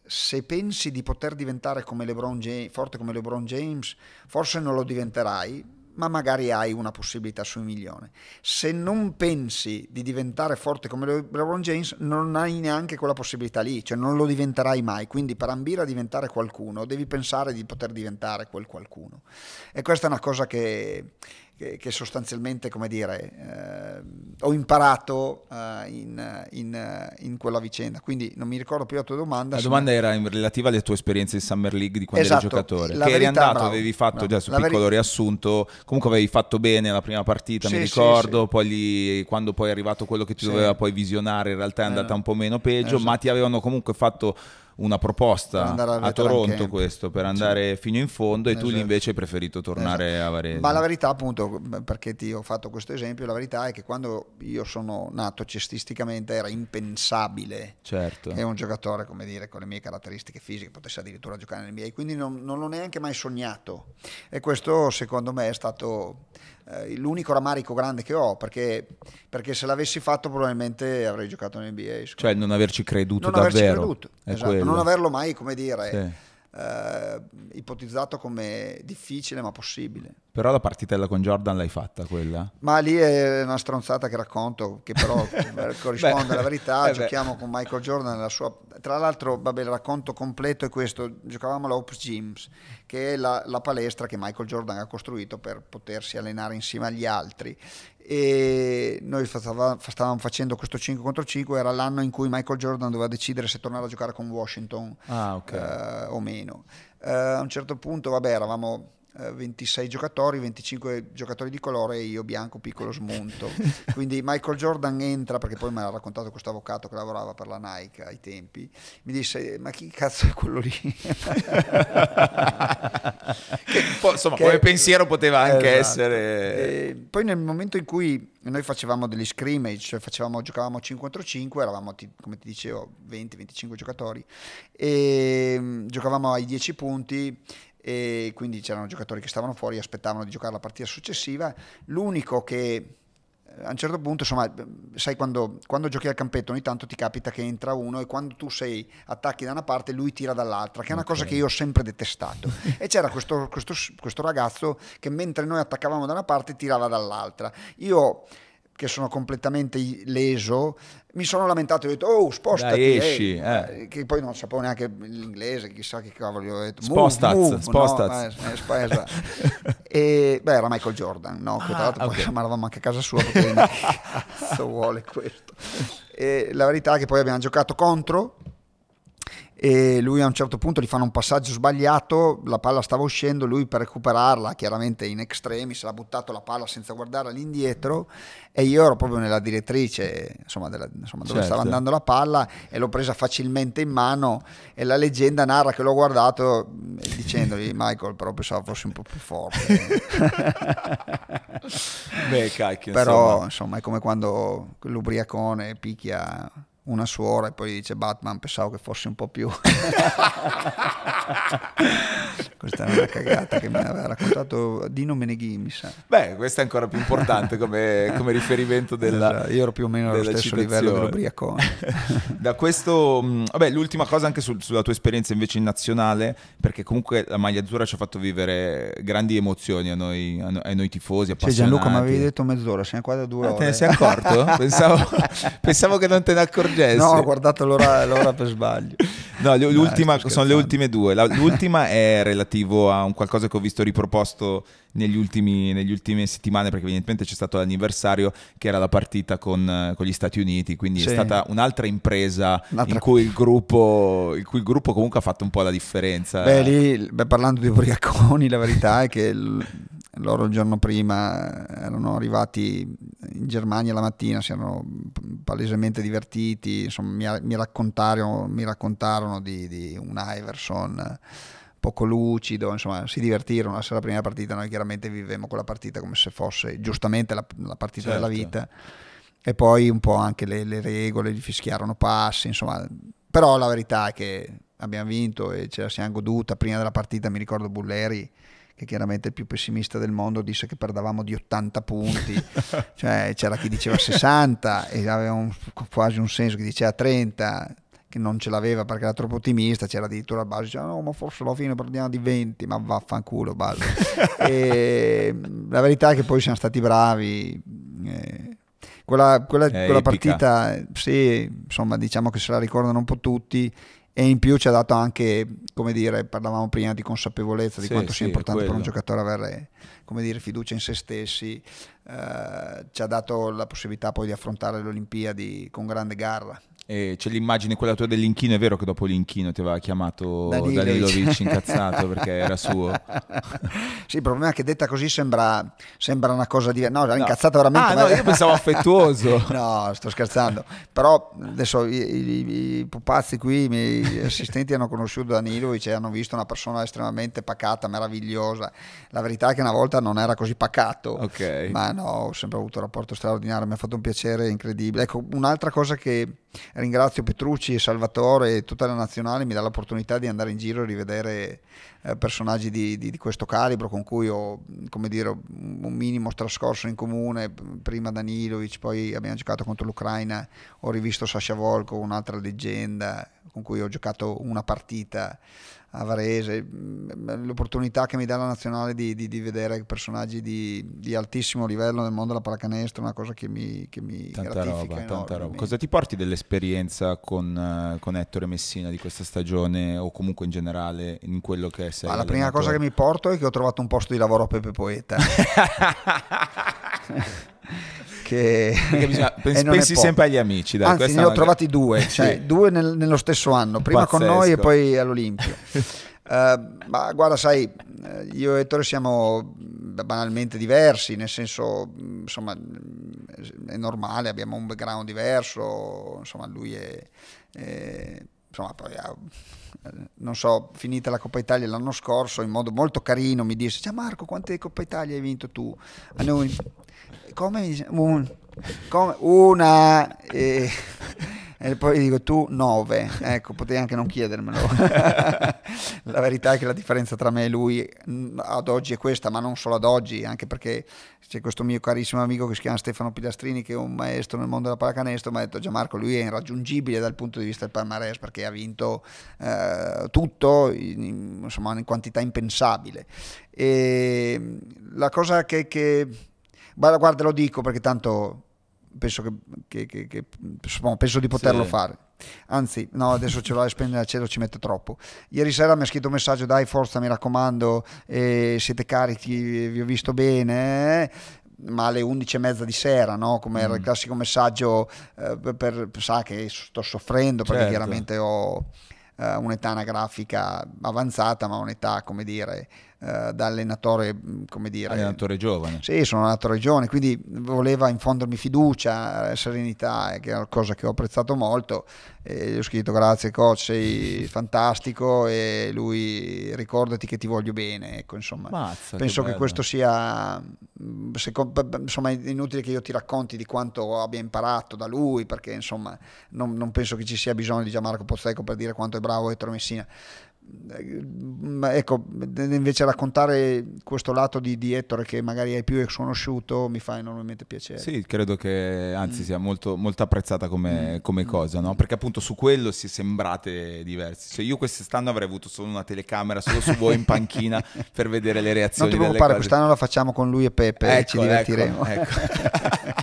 se pensi di poter diventare come James, forte come LeBron James, forse non lo diventerai, ma magari hai una possibilità su un milione. Se non pensi di diventare forte come LeBron James, non hai neanche quella possibilità lì, cioè non lo diventerai mai. Quindi per ambire a diventare qualcuno, devi pensare di poter diventare quel qualcuno. E questa è una cosa che che, che sostanzialmente, come dire, eh, ho imparato eh, in, in, in, quella vicenda. Quindi non mi ricordo più la tua domanda. La sono... domanda era in relativa alle tue esperienze in Summer League di quando esatto, eri giocatore. La che verità, eri andato, bravo, avevi fatto, bravo, adesso piccolo veri... riassunto, comunque avevi fatto bene la prima partita, sì, mi ricordo, sì, sì. poi gli, quando poi è arrivato quello che ti doveva poi visionare, in realtà è andata eh, un po' meno peggio, esatto. ma ti avevano comunque fatto una proposta a, a Toronto questo per andare sì. fino in fondo e esatto. tu invece hai preferito tornare esatto. a Varese. Ma la verità appunto, perché ti ho fatto questo esempio, la verità è che quando io sono nato cestisticamente era impensabile certo. che un giocatore, come dire, con le mie caratteristiche fisiche potesse addirittura giocare nel NBA, quindi non, non l'ho neanche mai sognato e questo secondo me è stato eh, l'unico rammarico grande che ho, perché, perché, se l'avessi fatto probabilmente avrei giocato in NBA. Cioè non averci creduto non davvero. Averci creduto, esatto, non averlo mai, come dire... Sì eh, ipotizzato come difficile ma possibile. Però la partitella con Jordan l'hai fatta quella? Ma lì è una stronzata che racconto, che però eh, corrisponde beh, alla verità. Eh Giochiamo beh. con Michael Jordan nella sua... Tra l'altro, vabbè, il racconto completo è questo. Giocavamo alla Ops Gyms, che è la, la palestra che Michael Jordan ha costruito per potersi allenare insieme agli altri e noi stavamo facendo questo 5 contro 5 era l'anno in cui Michael Jordan doveva decidere se tornare a giocare con Washington ah, okay. uh, o meno uh, a un certo punto vabbè eravamo 26 eh, giocatori, 25 giocatori di colore e io bianco, piccolo smunto. Quindi Michael Jordan entra, perché poi me l'ha raccontato questo avvocato che lavorava per la Nike ai tempi, mi disse ma chi cazzo è quello lì? che, poi, insomma, che, come pensiero poteva anche esatto. essere... E poi nel momento in cui noi facevamo degli scrimmage, cioè facevamo, giocavamo 5 contro 5, eravamo come ti dicevo 20-25 giocatori e ehm, giocavamo ai 10 punti e quindi c'erano giocatori che stavano fuori e aspettavano di giocare la partita successiva. L'unico che eh, a un certo punto, insomma, sai quando, quando, giochi al campetto ogni tanto ti capita che entra uno e quando tu sei attacchi da una parte lui tira dall'altra, che è una okay. cosa che io ho sempre detestato. e c'era questo, questo, questo ragazzo che mentre noi attaccavamo da una parte tirava dall'altra. Io che sono completamente leso, mi sono lamentato e ho detto, oh, spostati. Dai, eh. esci. Eh. eh. Che poi non sapevo neanche l'inglese, chissà che cavolo. Ho detto, spostaz, move, move, spostaz. No? Eh, eh e, beh, era Michael Jordan, no? che tra ah, l'altro okay. poi chiamavamo anche a casa sua, perché cazzo vuole questo. E la verità è che poi abbiamo giocato contro, e lui a un certo punto gli fanno un passaggio sbagliato, la palla stava uscendo, lui per recuperarla chiaramente in extremis l'ha buttato la palla senza guardare all'indietro e io ero proprio nella direttrice insomma, della, insomma dove certo. stava andando la palla e l'ho presa facilmente in mano e la leggenda narra che l'ho guardato mm, dicendogli Michael però pensavo fosse un po' più forte. Beh, cacchio, però insomma. insomma è come quando l'ubriacone picchia una suora e poi dice Batman pensavo che fossi un po' più questa è una cagata che mi aveva raccontato Dino Meneghi mi sa beh questa è ancora più importante come, come riferimento della esatto. io ero più o meno allo stesso citazione. livello dell'ubriacone da questo mm, vabbè l'ultima cosa anche sul, sulla tua esperienza invece in nazionale perché comunque la maglia azzurra ci ha fatto vivere grandi emozioni a noi, a noi, a noi tifosi appassionati cioè Gianluca mi avevi detto mezz'ora siamo qua da due ah, ore te ne sei accorto? pensavo, pensavo che non te ne accorgi scorgesse. No, ho guardato l'ora, l'ora per sbaglio. No, l'ultima, Dai, sono le ultime due. l'ultima è relativo a un qualcosa che ho visto riproposto negli ultimi, negli ultime settimane, perché evidentemente c'è stato l'anniversario che era la partita con, con gli Stati Uniti, quindi sì. è stata un'altra impresa un'altra... In, cui il gruppo, in cui il gruppo comunque ha fatto un po' la differenza. Beh, lì, beh, parlando di Briacconi, la verità è che l- loro il giorno prima erano arrivati in Germania la mattina, si erano palesemente divertiti, insomma, mi, mi, raccontarono, mi raccontarono di, di, un Iverson eh, poco lucido, insomma si divertirono, la sera prima partita noi chiaramente vivemmo quella partita come se fosse giustamente la, la partita certo. della vita e poi un po' anche le, le regole, gli fischiarono passi, insomma, però la verità è che abbiamo vinto e ce la siamo goduta, prima della partita mi ricordo Bulleri che chiaramente è il più pessimista del mondo, disse che perdavamo di 80 punti, cioè c'era chi diceva 60 e aveva un, quasi un senso che diceva 30, che non ce l'aveva perché era troppo ottimista, c'era addirittura il Basel, diceva no ma forse alla fine perdiamo di 20, ma vaffanculo Basel. e, la verità è che poi siamo stati bravi. Eh, quella, quella, quella partita, sì, insomma, diciamo che se la ricordano un po' tutti e in più ci ha dato anche, come dire, parlavamo prima di consapevolezza di sì, quanto sia sì, importante per un giocatore avere dire, fiducia in se stessi, eh, ci ha dato la possibilità poi di affrontare le Olimpiadi con grande garra, e c'è l'immagine quella tua dell'inchino, è vero che dopo l'inchino ti aveva chiamato Danilovic, incazzato perché era suo? sì, il problema è che detta così sembra, sembra una cosa di... No, era no. incazzato veramente. Ah, no, io pensavo affettuoso. no, sto scherzando. Però adesso i, i, i pupazzi qui, i miei assistenti hanno conosciuto Danilovic e hanno visto una persona estremamente pacata, meravigliosa. La verità è che una volta non era così pacato. Okay. Ma no, ho sempre avuto un rapporto straordinario, mi ha fatto un piacere incredibile. Ecco, un'altra cosa che Ringrazio Petrucci e Salvatore e tutta la nazionale mi dà l'opportunità di andare in giro e rivedere eh, personaggi di, di, di, questo calibro con cui ho dire, un minimo trascorso in comune, prima Danilovic, poi abbiamo giocato contro l'Ucraina, ho rivisto Sasha Volko, un'altra leggenda con cui ho giocato una partita a Varese, mm, l'opportunità che mi dà la nazionale di, di, di vedere personaggi di, di, altissimo livello nel mondo della pallacanestro è una cosa che mi, che mi tanta roba, tanta roba. Cosa ti porti dell'esperienza con, eh, con, Ettore Messina di questa stagione o comunque in generale in quello che è sei? Ma la prima cosa che mi porto è che ho trovato un posto di lavoro a Pepe Poeta. che bisogna, pens pensi sempre agli amici. Dai, Anzi, ne ho trovati due, cioè, sì. due nel, nello stesso anno, prima Pazzesco. con noi e poi all'Olimpio. uh, ma guarda, sai, eh, io e Ettore siamo banalmente diversi, nel senso, mm, insomma, mm, è normale, abbiamo un background diverso, insomma, lui è, è insomma, poi ah, non so, finita la Coppa Italia l'anno scorso, in modo molto carino mi disse, ciao Marco, quante Coppa Italia hai vinto tu? A noi, come? Un, come una... Eh, e poi dico tu 9, ecco, potevi anche non chiedermelo. la verità è che la differenza tra me e lui mm, ad oggi è questa, ma non solo ad oggi, anche perché c'è questo mio carissimo amico che si chiama Stefano Pilastrini, che è un maestro nel mondo della pallacanestro, mi ha detto Gianmarco, lui è irraggiungibile dal punto di vista del palmarès perché ha vinto eh, tutto, in, insomma, in quantità impensabile. E mm, la cosa che... che... Guarda, guarda, lo dico perché tanto penso, che, che, che, penso di poterlo sì. fare. Anzi, no, adesso ce l'ho a spendere la cielo ci mette troppo. Ieri sera mi ha scritto un messaggio, dai forza, mi raccomando, eh, siete carichi, vi ho visto bene eh? ma alle 11 e mezza di sera, no? come era il mm. classico messaggio eh, per, sa che sto soffrendo perché certo. chiaramente ho eh, un'età anagrafica avanzata, ma un'età, come dire, eh, da allenatore, mm, come dire... Allenatore giovane. Sì, sono allenatore giovane, quindi voleva infondermi fiducia, serenità, che è una cosa che ho apprezzato molto. E gli ho scritto grazie coach, sei fantastico e lui ricordati che ti voglio bene. Ecco, insomma, Mazza, penso che, che, questo sia... Mm, insomma, è inutile che io ti racconti di quanto abbia imparato da lui, perché insomma non, non penso che ci sia bisogno di Gianmarco Pozzecco per dire quanto è bravo Ettore Messina ecco, invece raccontare questo lato di, di Ettore che magari è più sconosciuto mi fa enormemente piacere. Sì, credo che anzi mm. sia molto, molto apprezzata come, mm. come mm. cosa, no? perché appunto su quello si sembrate diversi. Cioè, io quest'anno avrei avuto solo una telecamera solo su voi in panchina per vedere le reazioni. Non ti preoccupare, quest'anno la facciamo con lui e Peppe ecco, e ci ecco, divertiremo. Ecco, ecco.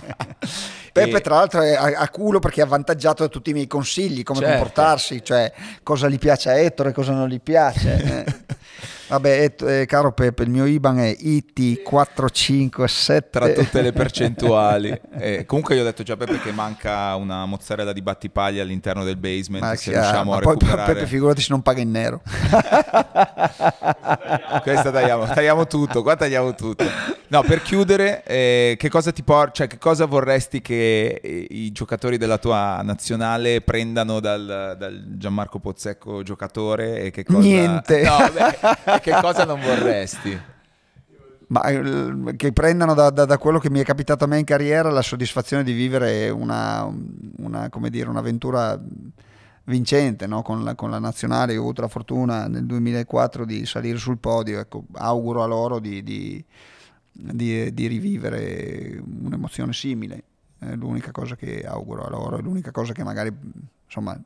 Peppe, e... tra l'altro, è a, a, culo perché è avvantaggiato da tutti i miei consigli, come certo. comportarsi, cioè cosa gli piace a Ettore e cosa non gli piace. Eh. Vabbè, eh, caro Peppe, il mio IBAN è IT457. Tra tutte le percentuali. Eh, comunque io ho detto già a Peppe che manca una mozzarella di battipaglia all'interno del basement, ma se chiaro, riusciamo a poi, recuperare. Peppe, figurati se non paga in nero. Questa tagliamo, tagliamo tutto, qua tagliamo tutto. No, per chiudere, eh, che cosa ti por- cioè, che cosa vorresti che eh, i giocatori della tua nazionale prendano dal, dal Gianmarco Pozzecco giocatore? E che cosa... Niente. No, beh, che cosa non vorresti? Ma, eh, che prendano da, da, da, quello che mi è capitato a me in carriera la soddisfazione di vivere una, una dire, un'avventura vincente no? con, la, con, la, nazionale. Io ho avuto la fortuna nel 2004 di salire sul podio. Ecco, auguro a loro di, di, di, di rivivere un'emozione simile. È l'unica cosa che auguro a loro, è l'unica cosa che magari insomma,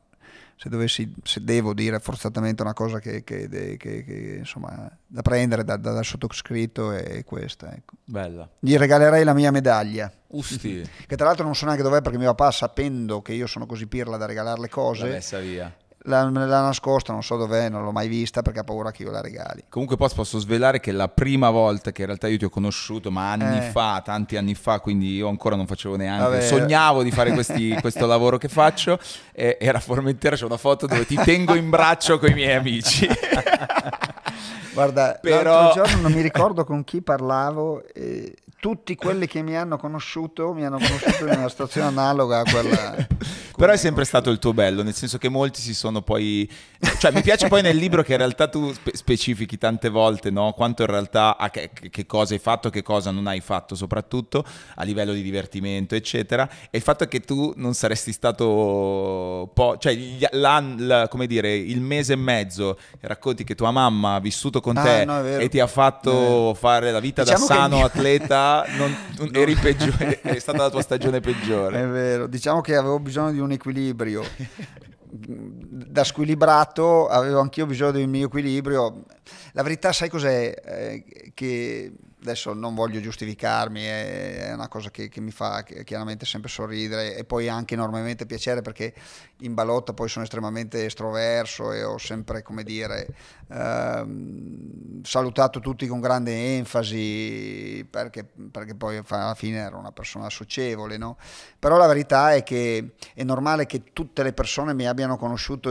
se, dovessi, se devo dire forzatamente una cosa che, che, che, che insomma, da prendere dal da, da sottoscritto è questa. Ecco. Bella. Gli regalerei la mia medaglia. Usti. Che tra l'altro non so neanche dov'è perché mio papà, sapendo che io sono così pirla da regalare le cose, messa via la, me l'ha nascosta, non so dov'è, non l'ho mai vista perché ha paura che io la regali. Comunque poi posso svelare che la prima volta che in realtà io ti ho conosciuto, ma anni eh. fa, tanti anni fa, quindi io ancora non facevo neanche, Vabbè. sognavo di fare questi, questo lavoro che faccio, e, era Formentera, c'è una foto dove ti tengo in braccio con i miei amici. Guarda, Però... l'altro giorno non mi ricordo con chi parlavo e tutti quelli che mi hanno conosciuto mi hanno conosciuto in una situazione analoga a quella. Però è sempre stato il tuo bello, nel senso che molti si sono poi... Cioè mi piace poi nel libro che in realtà tu spe- specifichi tante volte, no? Quanto in realtà a che, che, cosa hai fatto, che cosa non hai fatto, soprattutto a livello di divertimento, eccetera. E il fatto che tu non saresti stato... Po- cioè, la, come dire, il mese e mezzo racconti che tua mamma ha vissuto con ah, te no, e ti ha fatto fare la vita diciamo da sano mio... atleta non, non, eri peggiore, è stata la tua stagione peggiore. È vero, diciamo che avevo bisogno di un equilibrio. Da squilibrato avevo anch'io bisogno del mio equilibrio. La verità, sai cos'è? Eh, che adesso non voglio giustificarmi, è una cosa che, che mi fa chiaramente sempre sorridere e poi anche enormemente piacere perché in balotta poi sono estremamente estroverso e ho sempre, come dire, ehm, salutato tutti con grande enfasi perché, perché, poi alla fine ero una persona socievole, no? Però la verità è che è normale che tutte le persone mi abbiano conosciuto,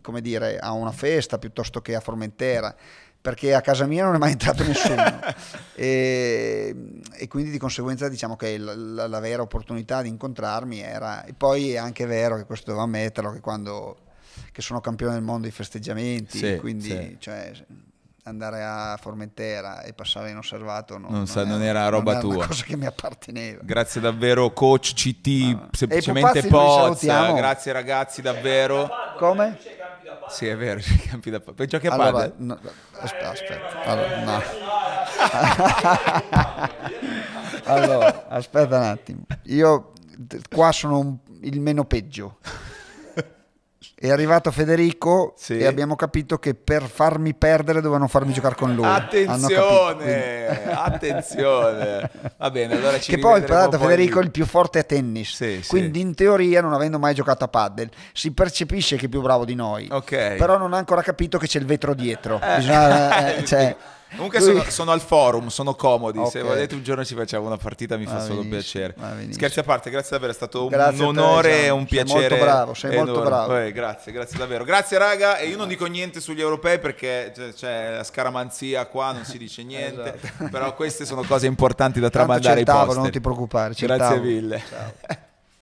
come dire, a una festa piuttosto che a Formentera perché a casa mia non è mai entrato nessuno e, e, quindi di conseguenza diciamo che la, la, la, vera opportunità di incontrarmi era e poi è anche vero che questo devo ammetterlo che quando che sono campione del mondo di festeggiamenti sì, quindi sì. Cioè, andare a Formentera e passare inosservato non, non, non, sa, non era roba era tua. Era cosa che mi apparteneva. Grazie davvero coach CT, ah, semplicemente Pozza, grazie ragazzi davvero. Come? da Sì, è vero, ci campi da padel. Giochi a allora, padel? No, aspetta, aspetta. Allora, no. allora, aspetta un attimo. Io qua sono un, il meno peggio. È arrivato Federico sì. e abbiamo capito che per farmi perdere dovevano farmi giocare con lui. Attenzione, capito, attenzione. Va bene, allora ci Che poi, tra Federico è il più forte a tennis. Sì, quindi sì. in teoria, non avendo mai giocato a paddle, si percepisce che è più bravo di noi. Okay. Però non ha ancora capito che c'è il vetro dietro. Eh. Bisogna, eh, cioè, Comunque sono, sono, al forum, sono comodi. Okay. Se volete un giorno ci facciamo una partita, mi fa ah, solo piacere. Scherzi a parte, grazie davvero, è stato grazie un onore e un piacere. Sei molto bravo, sei enorme. molto bravo. Eh, grazie, grazie davvero. Grazie raga, e io non dico niente sugli europei perché c'è, c'è la scaramanzia qua, non si dice niente, esatto. però queste sono cose importanti da tramandare ai poster. non ti preoccupare. Certavo. Grazie mille. Ciao.